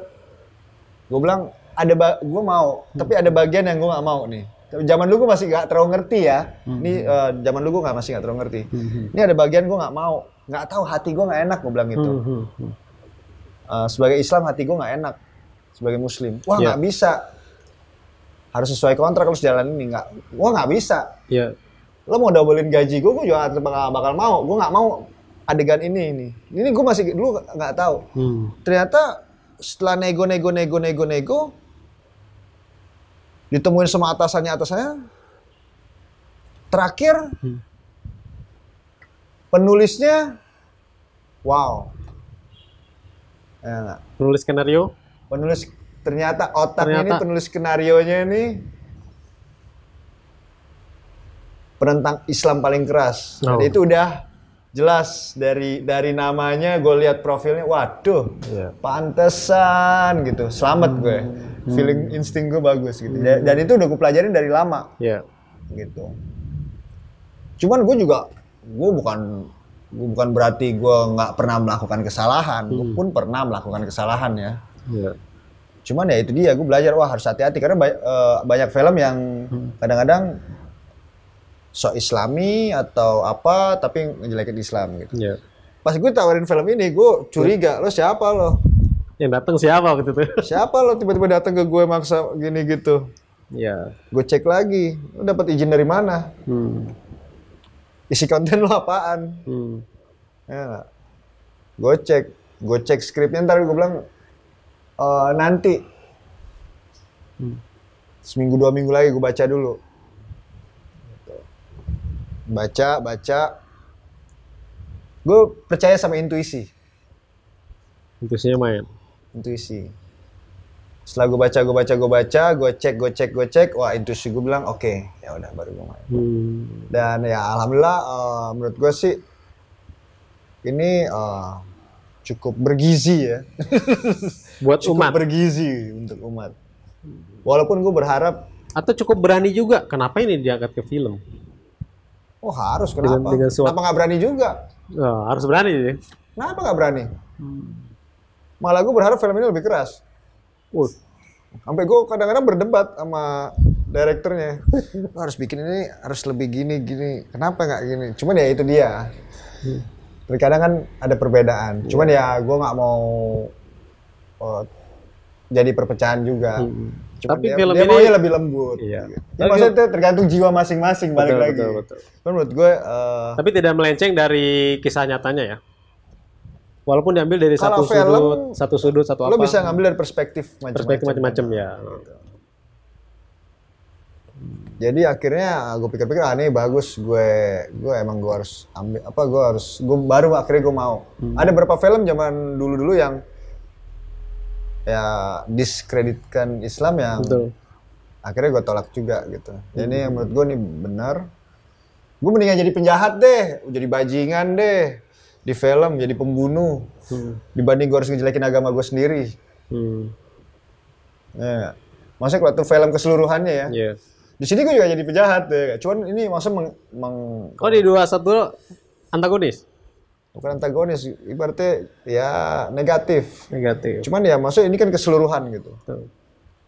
gue bilang ada gue mau hmm. tapi ada bagian yang gue gak mau nih zaman dulu gue masih gak terlalu ngerti ya hmm. ini uh, zaman dulu gue nggak masih gak terlalu ngerti hmm. ini ada bagian gue gak mau Gak tahu hati gue gak enak gue bilang gitu hmm. uh, sebagai Islam hati gue gak enak sebagai Muslim wah ya. nggak gak bisa harus sesuai kontrak harus jalan ini Gak, Gue gak bisa yeah lo mau doublein gaji gue gue juga bakal bakal mau gue nggak mau adegan ini ini ini gue masih dulu nggak tahu hmm. ternyata setelah nego nego nego nego nego ditemuin sama atasannya atasannya terakhir hmm. penulisnya wow ya, penulis skenario penulis ternyata otak ternyata. ini penulis skenario nya ini penentang Islam paling keras. Oh. Dan itu udah jelas dari dari namanya gue lihat profilnya waduh yeah. pantesan gitu selamat gue hmm. feeling hmm. insting gue bagus gitu hmm. dan itu udah gue pelajarin dari lama yeah. gitu cuman gue juga gue bukan gue bukan berarti gue nggak pernah melakukan kesalahan hmm. gue pun pernah melakukan kesalahan ya yeah. cuman ya itu dia gue belajar wah harus hati-hati karena eh, banyak film yang hmm. kadang-kadang so islami atau apa tapi ngejelekin Islam gitu. Yeah. Pas gue tawarin film ini, gue curiga, lo siapa lo? Yang datang siapa gitu tuh? [LAUGHS] Siapa lo tiba-tiba datang ke gue maksa gini gitu? Iya. Gue cek lagi, lo dapat izin dari mana? Hmm. Isi konten lo apaan? Hmm. Ya. Gue cek, gue cek skripnya ntar gue bilang e, nanti. Hmm. Seminggu dua minggu lagi gue baca dulu baca baca gue percaya sama intuisi intuisinya main intuisi setelah gue baca gue baca gue baca gue cek gue cek gue cek wah intuisi gue bilang oke okay. ya udah baru gue main hmm. dan ya alhamdulillah uh, menurut gue sih ini uh, cukup bergizi ya [LAUGHS] buat cukup umat bergizi untuk umat walaupun gue berharap atau cukup berani juga kenapa ini diangkat ke film Oh harus kenapa? Dengan, dengan kenapa nggak berani juga? Nah, harus berani. Ya. Kenapa nggak berani? Hmm. Malah gue berharap film ini lebih keras. Uh. Sampai gue kadang-kadang berdebat sama direkturnya. [LAUGHS] harus bikin ini harus lebih gini gini. Kenapa nggak gini? Cuman ya itu dia. Hmm. Terkadang kan ada perbedaan. Iya. Cuman ya gue nggak mau oh, jadi perpecahan juga. Hmm. Cuman tapi dia, film dia ini lebih lembut. Iya. Ya, tapi maksudnya itu tergantung jiwa masing-masing balik betul, lagi. Betul, betul. menurut gue uh, tapi tidak melenceng dari kisah nyatanya ya. Walaupun diambil dari satu film, sudut, satu sudut, satu lo apa. Lo bisa ngambil dari perspektif macam-macam. Perspektif macam-macam ya. Jadi akhirnya gue pikir-pikir ah bagus gue gue emang gue harus ambil apa gue harus gue baru akhirnya gue mau. Hmm. Ada beberapa film zaman dulu-dulu yang ya diskreditkan Islam yang Betul. akhirnya gue tolak juga gitu. Jadi ya, hmm. yang menurut gue nih benar. Gue mendingan jadi penjahat deh, jadi bajingan deh di film jadi pembunuh hmm. dibanding gue harus ngejelekin agama gue sendiri. Hmm. Ya, maksudnya kalau film keseluruhannya ya. Yes. Di sini gue juga jadi penjahat deh Cuman ini maksudnya meng, meng Oh di dua satu antagonis? bukan antagonis ibaratnya ya negatif negatif cuman ya maksudnya ini kan keseluruhan gitu Betul.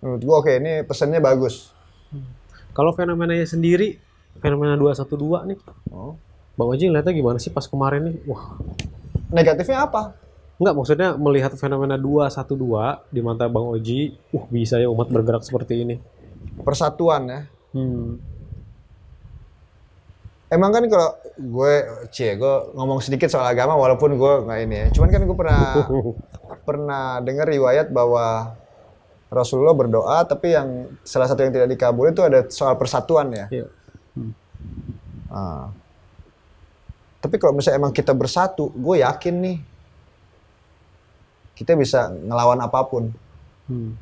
menurut gua oke okay, ini pesannya bagus hmm. kalau fenomenanya sendiri fenomena 212 nih oh. Bang Oji ngeliatnya gimana sih pas kemarin nih wah negatifnya apa Enggak, maksudnya melihat fenomena 212 di mata Bang Oji, uh bisa ya umat bergerak seperti ini. Persatuan ya. Hmm emang kan kalau gue cie gue ngomong sedikit soal agama walaupun gue nggak ini ya cuman kan gue pernah [LAUGHS] pernah dengar riwayat bahwa Rasulullah berdoa tapi yang salah satu yang tidak dikabul itu ada soal persatuan ya iya. hmm. ah. tapi kalau misalnya emang kita bersatu gue yakin nih kita bisa ngelawan apapun hmm.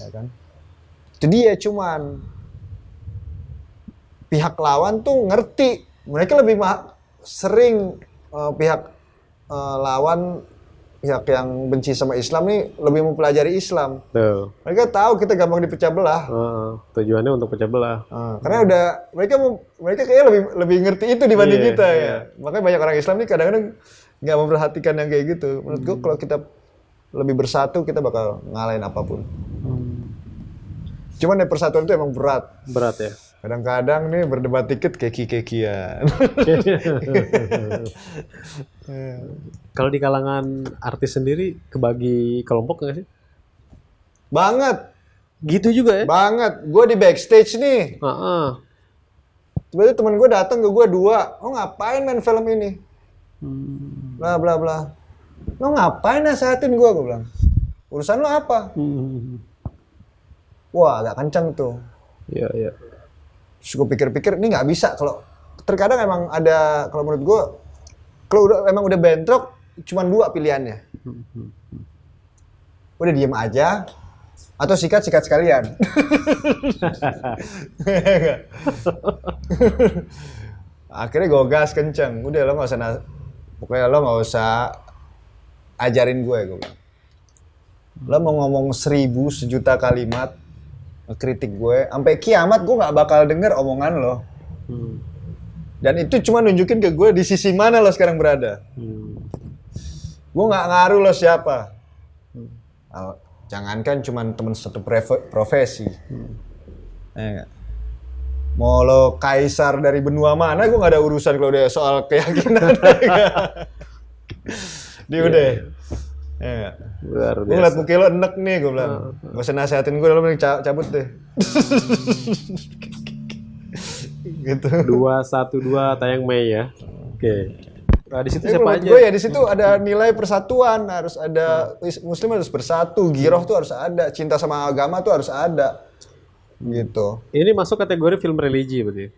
ya kan jadi ya cuman pihak lawan tuh ngerti mereka lebih sering uh, pihak uh, lawan pihak yang benci sama Islam nih lebih mempelajari Islam. Tuh. Mereka tahu kita gampang dipecah belah. Uh, tujuannya untuk pecah belah. Uh, karena uh. udah mereka mereka kayak lebih lebih ngerti itu dibanding yeah, kita yeah. ya. Iya. Makanya banyak orang Islam nih kadang-kadang nggak memperhatikan yang kayak gitu. Menurut gua hmm. kalau kita lebih bersatu kita bakal ngalahin apapun. Hmm. Cuman ya persatuan itu emang berat. Berat ya. Kadang-kadang nih berdebat dikit keki-kekian. [LAUGHS] kalau di kalangan artis sendiri kebagi kelompok nggak sih? Banget. Gitu juga ya? Banget. Gue di backstage nih. Uh -uh. Tiba-tiba temen gue datang ke gue dua. Oh ngapain main film ini? Hmm. Bla bla bla. Lo ngapain nasehatin gue? Gue bilang. Urusan lo apa? Hmm. Wah agak kenceng tuh. Iya, yeah, iya. Terus gue pikir-pikir ini nggak bisa kalau terkadang emang ada kalau menurut gue kalau udah emang udah bentrok cuma dua pilihannya. Udah diem aja atau sikat sikat sekalian. Akhirnya gue gas kenceng. Udah lo nggak usah pokoknya lo nggak usah ajarin gue gue Lo mau ngomong seribu sejuta kalimat kritik gue sampai kiamat gue nggak bakal denger omongan lo hmm. dan itu cuma nunjukin ke gue di sisi mana lo sekarang berada hmm. gue nggak ngaruh lo siapa hmm. oh, jangankan cuma teman satu profesi hmm. eh, mau lo kaisar dari benua mana gue nggak ada urusan kalau dia soal keyakinan [LAUGHS] dia udah yeah. Iya. Iya. Luar biasa. Gue ngeliat muka lo enek nih, gue bilang. Gak usah nasehatin gue, lo mending cabut deh. [LAUGHS] gitu. Dua satu dua tayang Mei ya. Oke. Okay. Nah, di situ eh, siapa aja? Gue ya di situ ada nilai persatuan, harus ada muslim harus bersatu, giroh tuh harus ada, cinta sama agama tuh harus ada. Gitu. Ini masuk kategori film religi berarti. Ya?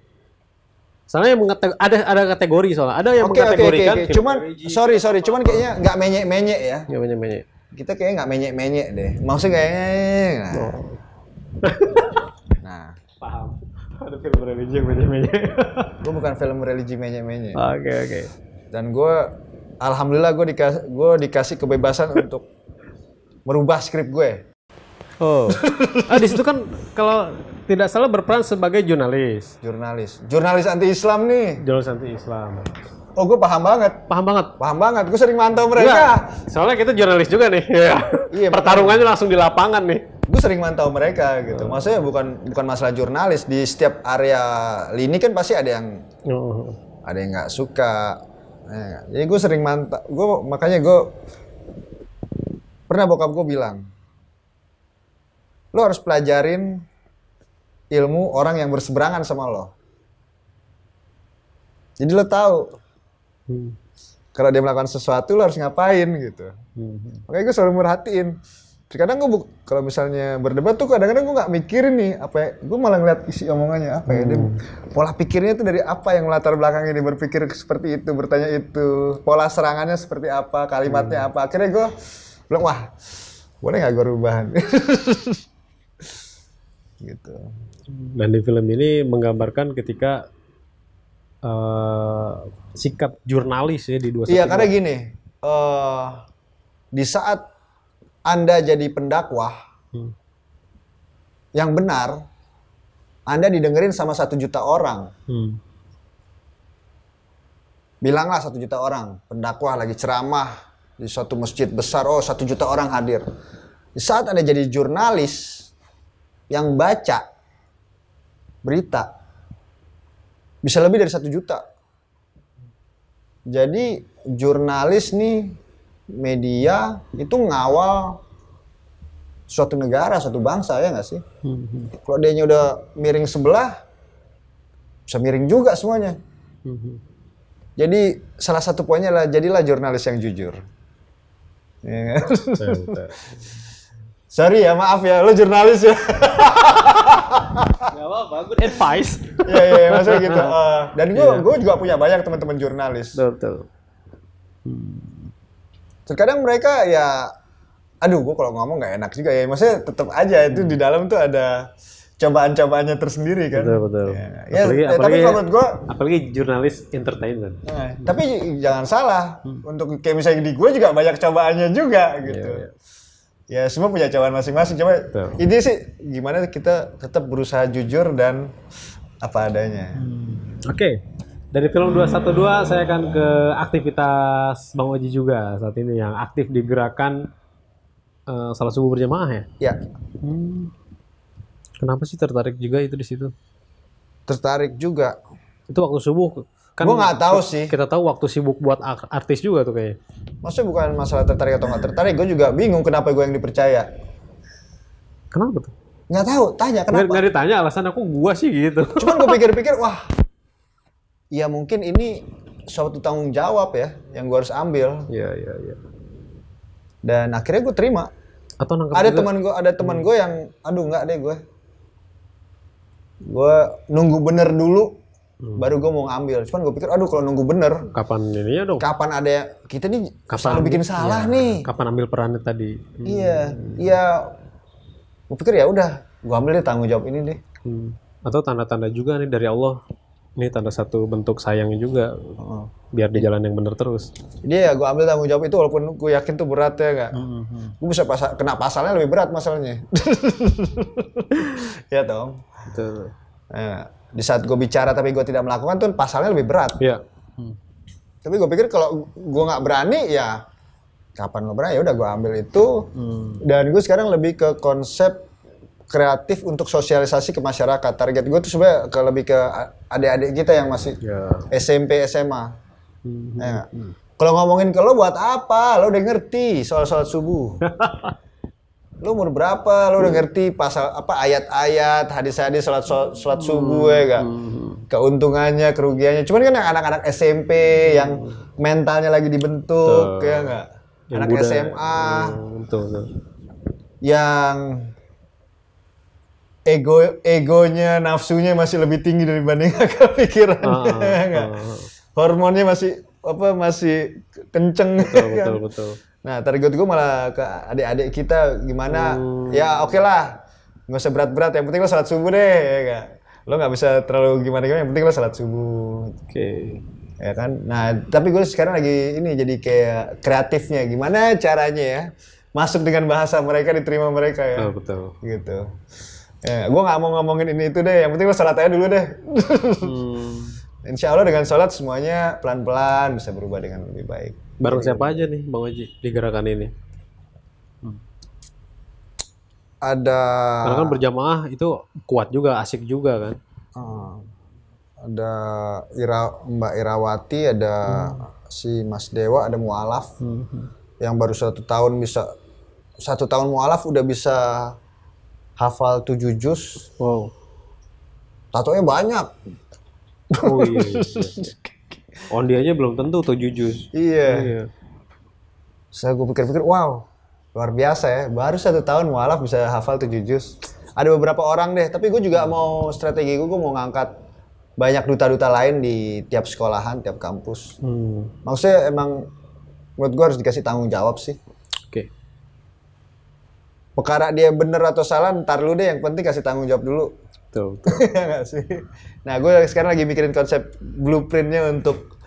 Soalnya mengete- ada ada kategori soalnya. Ada yang okay, mengkategorikan. Okay, okay, okay. Cuman sorry sorry, cuman kayaknya nggak menyek-menyek ya. Nggak menyek-menyek. Kita kayaknya nggak menyek-menyek deh. Maksudnya kayaknya. Nah. Oh. nah. Paham. [LAUGHS] Ada film religi yang menyek-menyek. [LAUGHS] gue bukan film religi menyek-menyek. Oke okay, oke. Okay. Dan gue alhamdulillah gue dikas gue dikasih kebebasan [LAUGHS] untuk merubah skrip gue. Oh. [LAUGHS] ah di situ kan kalau tidak salah berperan sebagai jurnalis. Jurnalis. Jurnalis anti Islam nih. Jurnalis anti Islam. Oh, gue paham banget. Paham banget. Paham banget. Gue sering mantau iya. mereka. Ya, soalnya kita jurnalis juga nih. Iya. [LAUGHS] Pertarungannya langsung di lapangan nih. Gue sering mantau mereka gitu. Oh. Maksudnya bukan bukan masalah jurnalis di setiap area lini kan pasti ada yang oh. ada yang nggak suka. Iya jadi gue sering mantau. Gue makanya gue pernah bokap gue bilang, lo harus pelajarin ilmu orang yang berseberangan sama lo. Jadi lo tahu hmm. kalau dia melakukan sesuatu lo harus ngapain gitu. Hmm. Makanya gue selalu merhatiin. Kadang gue kalau misalnya berdebat tuh kadang-kadang gue nggak mikirin nih apa ya, gue malah ngeliat isi omongannya apa ya. Hmm. Dia, pola pikirnya tuh dari apa yang latar belakang ini berpikir seperti itu, bertanya itu, pola serangannya seperti apa, kalimatnya hmm. apa. Akhirnya gue bilang wah boleh nggak gue rubahan? [LAUGHS] gitu dan di film ini menggambarkan ketika uh, sikap jurnalis ya di dua iya karena gini uh, di saat anda jadi pendakwah hmm. yang benar anda didengerin sama satu juta orang hmm. bilanglah satu juta orang pendakwah lagi ceramah di suatu masjid besar oh satu juta orang hadir di saat anda jadi jurnalis yang baca berita bisa lebih dari satu juta. Jadi jurnalis nih media itu ngawal suatu negara, suatu bangsa ya nggak sih? Mm-hmm. Kalau dia udah miring sebelah, bisa miring juga semuanya. Mm-hmm. Jadi salah satu poinnya adalah jadilah jurnalis yang jujur. Ya, [LAUGHS] Sorry ya, maaf ya, lo jurnalis ya. Gak apa-apa, good advice. Iya, iya, ya, maksudnya gitu. Uh, dan gue yeah. gue juga punya banyak teman-teman jurnalis. Betul, betul. Hmm. Terkadang mereka ya, aduh gue kalau ngomong gak enak juga ya. Maksudnya tetap aja hmm. itu di dalam tuh ada cobaan-cobaannya tersendiri kan. Betul betul. Iya. Ya, apalagi, ya apalagi, tapi menurut gue, apalagi jurnalis entertainment. Nah, tapi jangan salah hmm. untuk kayak misalnya di gue juga banyak cobaannya juga gitu. Yeah, yeah ya semua punya cawan masing-masing coba ini sih gimana kita tetap berusaha jujur dan apa adanya hmm. oke okay. dari film 212 saya akan ke aktivitas Bang Oji juga saat ini yang aktif di gerakan uh, eh, salah subuh berjamaah ya ya hmm. kenapa sih tertarik juga itu di situ tertarik juga itu waktu subuh kan gue nggak tahu sih kita tahu waktu sibuk buat artis juga tuh kayak maksudnya bukan masalah tertarik atau nggak tertarik gue juga bingung kenapa gue yang dipercaya kenapa tuh nggak tahu tanya kenapa nggak ditanya alasan aku gue sih gitu [LAUGHS] cuman gue pikir-pikir wah ya mungkin ini suatu tanggung jawab ya yang gue harus ambil iya iya iya dan akhirnya gue terima atau ada teman gue ada teman hmm. gue yang aduh nggak deh gue gue nunggu bener dulu hmm. baru gue mau ngambil. Cuman gue pikir, aduh kalau nunggu bener. Kapan ini ya dong? Kapan ada kita nih kapan selalu bikin salah ya, nih. Kapan ambil perannya tadi? Hmm. Iya, iya. Gue pikir ya udah, gue ambil deh tanggung jawab ini deh. Hmm. Atau tanda-tanda juga nih dari Allah. Ini tanda satu bentuk sayangnya juga. Biar di jalan yang bener terus. Iya, ya gue ambil tanggung jawab itu walaupun gue yakin tuh berat ya kak. Hmm, hmm, hmm. Gue bisa pasal, kena pasalnya lebih berat masalahnya. [LAUGHS] ya dong. Betul. Nah, di saat gue bicara tapi gue tidak melakukan tuh pasalnya lebih berat. Iya. Hmm. Tapi gue pikir kalau gue nggak berani ya kapan lo berani ya udah gue ambil itu hmm. dan gue sekarang lebih ke konsep kreatif untuk sosialisasi ke masyarakat. Target gue tuh sebenarnya ke lebih ke adik-adik kita yang masih yeah. SMP SMA. -hmm. ya. Hmm, hmm. Kalau ngomongin ke lo buat apa? Lo udah ngerti soal soal subuh. [LAUGHS] lu umur berapa lu udah ngerti pasal apa ayat-ayat hadis-hadis salat salat subuh ya gak hmm. keuntungannya kerugiannya cuman kan yang anak-anak SMP hmm. yang mentalnya lagi dibentuk Tuh. ya gak anak SMA tuh, tuh. yang ego egonya nafsunya masih lebih tinggi daripada akal [LAUGHS] pikirannya ah, ah, ya ah, ah, hormonnya masih apa masih kenceng betul, [LAUGHS] ya kan? betul betul Nah, target gue malah ke adik-adik kita gimana? Hmm. Ya oke okay lah, nggak usah berat-berat. Yang penting lo sholat subuh deh, ya gak? Kan? Lo nggak bisa terlalu gimana-gimana. Yang penting lo sholat subuh. Oke. Okay. Ya kan. Nah, tapi gue sekarang lagi ini jadi kayak kreatifnya. Gimana caranya ya? Masuk dengan bahasa mereka diterima mereka ya. Oh, betul. Gitu. Ya, gue nggak mau ngomongin ini itu deh. Yang penting lo sholat aja dulu deh. hmm. [LAUGHS] Insya Allah dengan sholat semuanya pelan-pelan bisa berubah dengan lebih baik. Bareng iya, siapa iya. aja nih Bang Oji di gerakan ini? Hmm. Ada Karena kan berjamaah itu kuat juga, asik juga kan. Hmm. Ada Ira, Mbak Irawati, ada hmm. si Mas Dewa, ada Mualaf hmm, hmm. yang baru satu tahun bisa satu tahun Mualaf udah bisa hafal tujuh jus. Wow. Tatonya banyak. Oh iya. iya. iya. [LAUGHS] Ondi aja belum tentu tujuh jus. Iya. iya. Saya so, gue pikir-pikir, wow, luar biasa ya. Baru satu tahun mualaf bisa hafal tujuh jus. Ada beberapa orang deh, tapi gue juga mau strategi gue, gue mau ngangkat banyak duta-duta lain di tiap sekolahan, tiap kampus. Hmm. Maksudnya emang menurut gue harus dikasih tanggung jawab sih. Oke. Okay. Pekara dia bener atau salah, ntar lu deh. Yang penting kasih tanggung jawab dulu Tuh. Gitu. [LAUGHS] tuh. sih? nah, gue sekarang lagi mikirin konsep blueprintnya untuk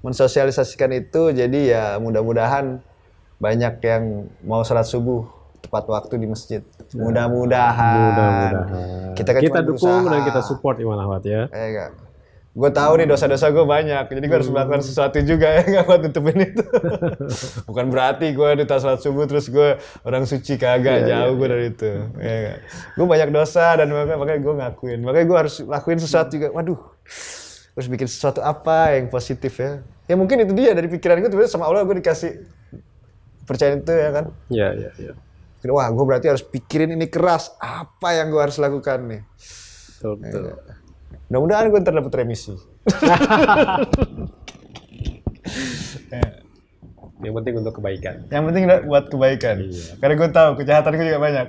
mensosialisasikan itu. Jadi ya mudah-mudahan banyak yang mau sholat subuh tepat waktu di masjid. Nah, mudah-mudahan. mudah Kita, kan kita dukung berusaha. dan kita support Iwan Ahmad ya. Eh, gue tahu nih hmm. dosa-dosa gue banyak, jadi gue harus hmm. melakukan sesuatu juga ya [LAUGHS] nggak buat tutupin itu. [LAUGHS] Bukan berarti gue di salat subuh terus gue orang suci kagak yeah, jauh yeah. gue iya. dari itu. yeah. Gue banyak dosa dan makanya, makanya gue ngakuin, makanya gue harus lakuin sesuatu juga. Waduh, harus bikin sesuatu apa yang positif ya? Ya mungkin itu dia dari pikiran gue tiba-tiba sama Allah gue dikasih percaya itu ya kan? Ya iya iya. iya. Wah, gue berarti harus pikirin ini keras apa yang gue harus lakukan nih. Betul, betul. Ya, Mudah-mudahan gue ntar dapet remisi. [LAUGHS] Yang penting untuk kebaikan. Yang penting buat kebaikan. Iya. Karena gue tahu kejahatan gue juga banyak.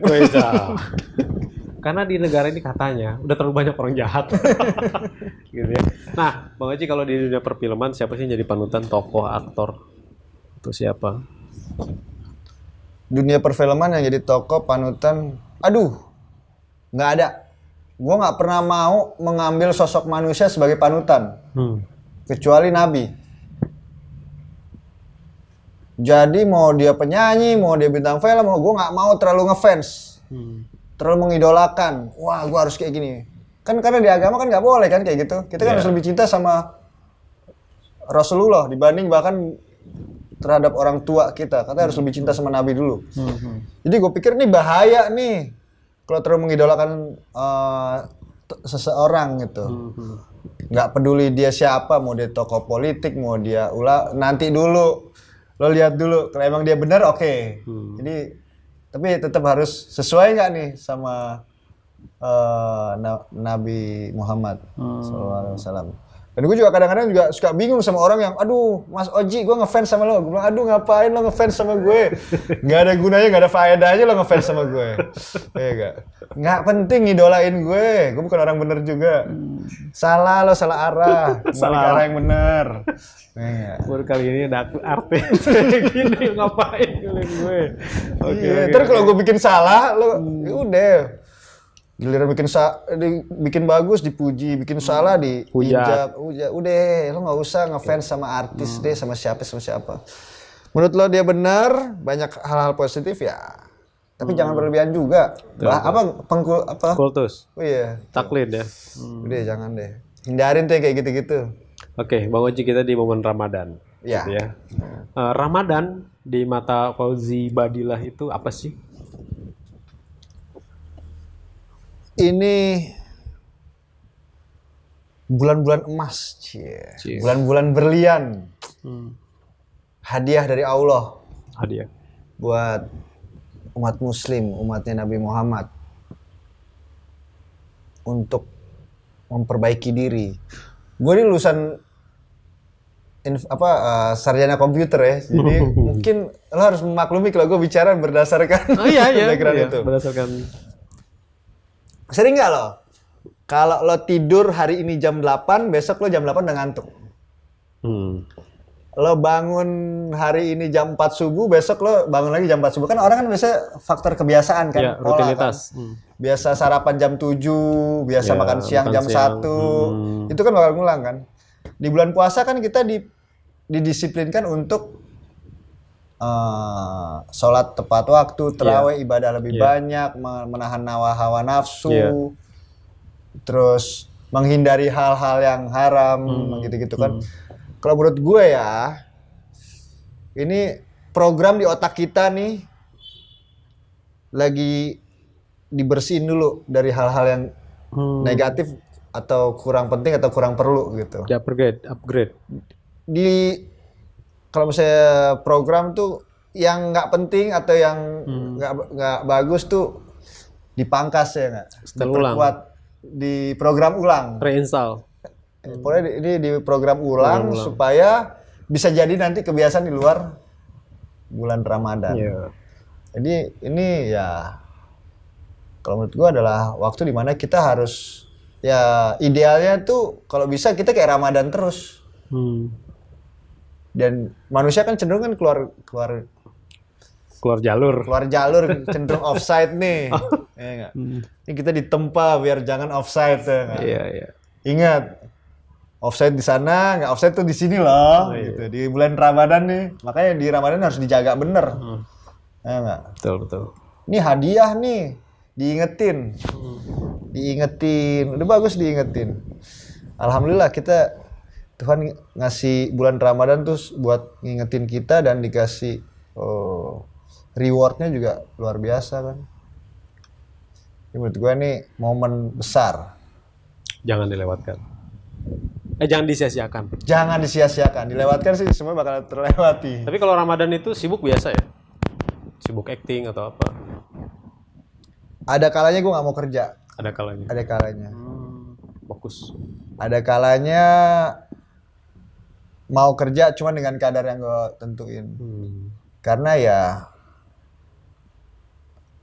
[LAUGHS] Karena di negara ini katanya udah terlalu banyak orang jahat. [LAUGHS] gitu ya. Nah, Bang Haji kalau di dunia perfilman siapa sih yang jadi panutan tokoh aktor? Itu siapa? Dunia perfilman yang jadi tokoh panutan aduh. nggak ada gue nggak pernah mau mengambil sosok manusia sebagai panutan hmm. kecuali nabi jadi mau dia penyanyi mau dia bintang film mau gue nggak mau terlalu ngefans hmm. terlalu mengidolakan wah gue harus kayak gini kan karena di agama kan nggak boleh kan kayak gitu kita yeah. kan iya. harus lebih cinta sama Rasulullah dibanding bahkan terhadap orang tua kita kita harus lebih cinta sama Nabi dulu hmm. hmm. jadi gue pikir ini bahaya nih kalau terlalu mengidolakan uh, seseorang gitu hmm. nggak peduli dia siapa mau dia tokoh politik mau dia ulah nanti dulu lo lihat dulu kalau emang dia benar oke okay. hmm. jadi tapi tetap harus sesuai nggak nih sama uh, Nabi Muhammad hmm. SAW dan gue juga kadang-kadang juga suka bingung sama orang yang, aduh, Mas Oji, gue ngefans sama lo. Gue bilang, aduh, ngapain lo ngefans sama gue? Gak ada gunanya, gak ada faedahnya lo ngefans sama gue. [LAUGHS] Iya gak? Gak penting idolain gue. Gue bukan orang bener juga. Salah lo, salah arah. [LAUGHS] salah arah yang bener. Iya. Baru kali ini ada artis [LAUGHS] gini, ngapain gue. Oke. Okay, iya. Okay, Terus okay. kalau gue bikin salah, lo, hmm. Ya udah giliran bikin sa di, bikin bagus dipuji bikin hmm. salah di hujat udeh udah lo nggak usah ngefans sama artis hmm. deh sama siapa sama siapa menurut lo dia benar banyak hal-hal positif ya tapi hmm. jangan berlebihan juga apa pengkul apa kultus oh iya taklid ya hmm. udah jangan deh hindarin tuh kayak gitu-gitu oke okay, bang Oji kita di momen ramadan ya, gitu ya. Eh, ramadan di mata Fauzi Badilah itu apa sih ini bulan-bulan emas, bulan-bulan berlian, hmm. hadiah dari Allah, hadiah buat umat Muslim, umatnya Nabi Muhammad untuk memperbaiki diri. Gue ini lulusan inf, apa uh, sarjana komputer ya, jadi [LAUGHS] mungkin lo harus memaklumi kalau gue bicara berdasarkan oh, iya, iya, [LAUGHS] iya, itu. Berdasarkan Sering nggak lo? Kalau lo tidur hari ini jam 8, besok lo jam 8 udah ngantuk. Hmm. Lo bangun hari ini jam 4 subuh, besok lo bangun lagi jam 4 subuh. Kan orang kan biasa faktor kebiasaan kan? Ya, rutinitas. Pola, kan? Hmm. Biasa sarapan jam 7, biasa ya, makan siang makan jam siang. 1. Hmm. Itu kan bakal ngulang kan? Di bulan puasa kan kita di didisiplinkan untuk uh, sholat tepat waktu, iya. terawih yeah. ibadah lebih yeah. banyak, menahan nawa hawa nafsu, yeah. terus menghindari hal-hal yang haram, hmm. gitu-gitu kan. Hmm. Kalau menurut gue ya, ini program di otak kita nih lagi dibersihin dulu dari hal-hal yang hmm. negatif atau kurang penting atau kurang perlu gitu. Di upgrade, upgrade. Di kalau misalnya program tuh yang nggak penting atau yang hmm. nggak hmm. bagus tuh dipangkas ya nggak diperkuat di program ulang reinstall eh, pokoknya ini di, di program ulang, ulang supaya bisa jadi nanti kebiasaan di luar bulan Ramadan yeah. jadi ini ya kalau menurut gua adalah waktu dimana kita harus ya idealnya tuh kalau bisa kita kayak Ramadan terus hmm dan manusia kan cenderung kan keluar keluar keluar jalur. Keluar jalur cenderung offside nih. [LAUGHS] Oh. Ya, hmm. Ini kita ditempa biar jangan offside ya. Iya, iya. Ingat offside di sana, nggak offside tuh di sini loh. Oh, iya. gitu. Di bulan Ramadan nih, makanya di Ramadan harus dijaga bener. Hmm. Ya, enggak? Betul betul. Ini hadiah nih, diingetin, hmm. diingetin. Udah bagus diingetin. Alhamdulillah kita Tuhan ngasih bulan Ramadan terus buat ngingetin kita dan dikasih oh, rewardnya juga luar biasa kan. Ini menurut gue ini momen besar. Jangan dilewatkan. Eh jangan disia-siakan. Jangan disia-siakan. Dilewatkan sih semua bakal terlewati. Tapi kalau Ramadan itu sibuk biasa ya? Sibuk acting atau apa? Ada kalanya gue nggak mau kerja. Ada kalanya. Ada kalanya. Hmm, fokus. Ada kalanya mau kerja cuma dengan kadar yang gue tentuin hmm. karena ya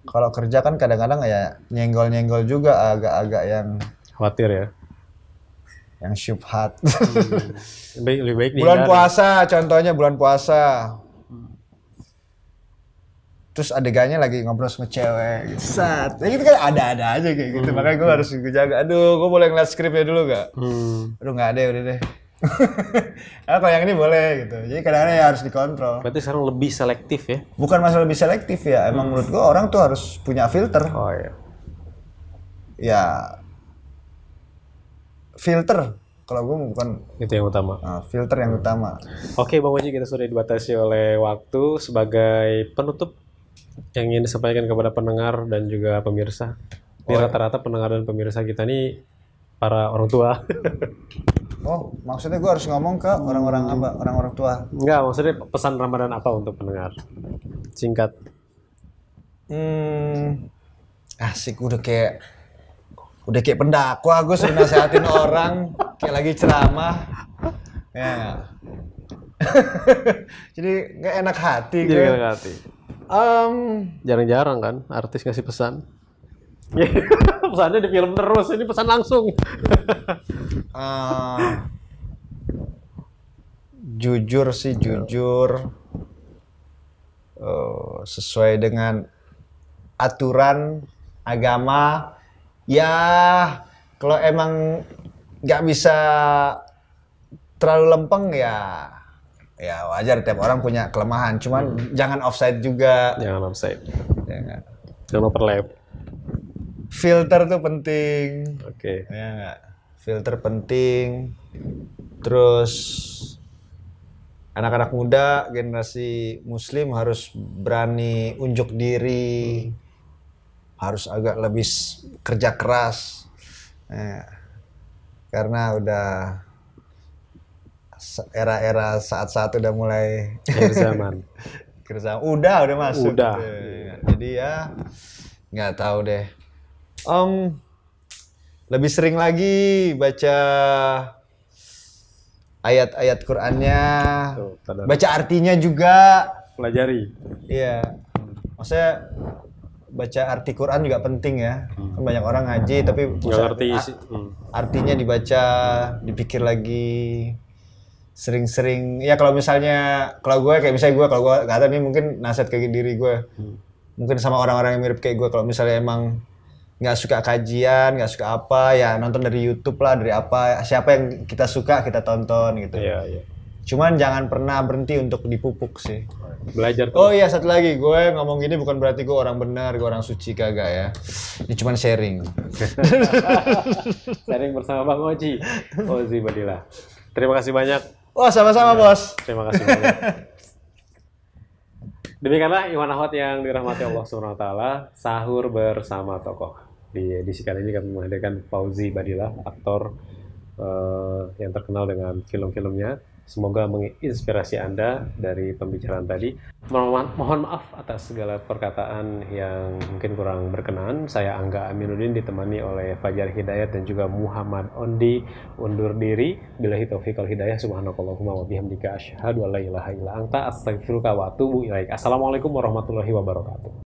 kalau kerja kan kadang-kadang ya nyenggol-nyenggol juga agak-agak yang khawatir ya yang syubhat hmm. baik, lebih baik bulan puasa contohnya bulan puasa terus adegannya lagi ngobrol sama cewek gitu. saat Sat. Ya gitu kan ada-ada aja kayak gitu. Hmm. Makanya gue harus gue jaga. Aduh, gue boleh ngeliat skripnya dulu gak? Hmm. Aduh, gak ada udah deh ah, kalau [LAUGHS] yang ini boleh gitu. Jadi kadang-kadang ya harus dikontrol. Berarti sekarang lebih selektif ya? Bukan masalah lebih selektif ya. Emang hmm. menurut gua orang tuh harus punya filter. Oh iya. Ya filter kalau gue bukan itu yang utama. Nah, filter yang hmm. utama. Oke, okay, Bang Oji kita sudah dibatasi oleh waktu sebagai penutup yang ingin disampaikan kepada pendengar dan juga pemirsa. Di oh, iya. rata-rata pendengar dan pemirsa kita nih para orang tua. oh, maksudnya gue harus ngomong ke orang-orang apa? Orang-orang tua? Enggak, maksudnya pesan Ramadan apa untuk pendengar? Singkat. Hmm, asik udah kayak udah kayak pendakwa gue suruh nasehatin [LAUGHS] orang kayak lagi ceramah. Ya. [LAUGHS] Jadi nggak enak hati gue. Jadi gak enak hati. Um, jarang-jarang kan artis ngasih pesan. [LAUGHS] pesannya di film terus. Ini pesan langsung. uh, jujur sih jujur. Uh, sesuai dengan aturan agama. Ya kalau emang nggak bisa terlalu lempeng ya ya wajar tiap orang punya kelemahan cuman hmm. jangan offside juga jangan offside jangan ya jangan overlap filter tuh penting. Oke. Okay. Ya, filter penting. Terus anak-anak muda generasi muslim harus berani unjuk diri. Hmm. Harus agak lebih kerja keras. Ya. Karena udah era-era saat-saat udah mulai berzaman. [LAUGHS] Kerjaan. Udah, udah masuk. Udah. Gitu. Jadi ya nggak tahu deh um, lebih sering lagi baca ayat-ayat Qurannya, baca artinya juga. Pelajari. Iya. Maksudnya baca arti Quran juga penting ya. Hmm. Kan banyak orang ngaji tapi nggak ngerti isi. Hmm. Artinya dibaca, dipikir lagi sering-sering ya kalau misalnya kalau gue kayak misalnya gue kalau gue kata nih mungkin nasihat kayak diri gue hmm. mungkin sama orang-orang yang mirip kayak gue kalau misalnya emang nggak suka kajian, nggak suka apa, ya nonton dari YouTube lah, dari apa, siapa yang kita suka kita tonton gitu. Iya, iya. Cuman jangan pernah berhenti untuk dipupuk sih. Belajar tuh. Oh iya satu lagi, gue ngomong gini bukan berarti gue orang benar, gue orang suci kagak ya. Ini cuman sharing. [LAUGHS] sharing bersama Bang Oji. Oji Badila. Terima kasih banyak. Wah, oh, sama-sama, ya, Bos. Terima kasih banyak. Demikianlah Iwan Ahwat yang dirahmati Allah SWT. sahur bersama tokoh. Di edisi kali ini kami menghadirkan Fauzi Badila, aktor uh, yang terkenal dengan film-filmnya. Semoga menginspirasi Anda dari pembicaraan tadi. Mohon, maaf atas segala perkataan yang mungkin kurang berkenan. Saya Angga Aminuddin ditemani oleh Fajar Hidayat dan juga Muhammad Ondi undur diri. Bila taufiq kal hidayah subhanakallahumma wa bihamdika asyhadu an la ilaha illa anta astaghfiruka wa atubu ilaik. Assalamualaikum warahmatullahi wabarakatuh.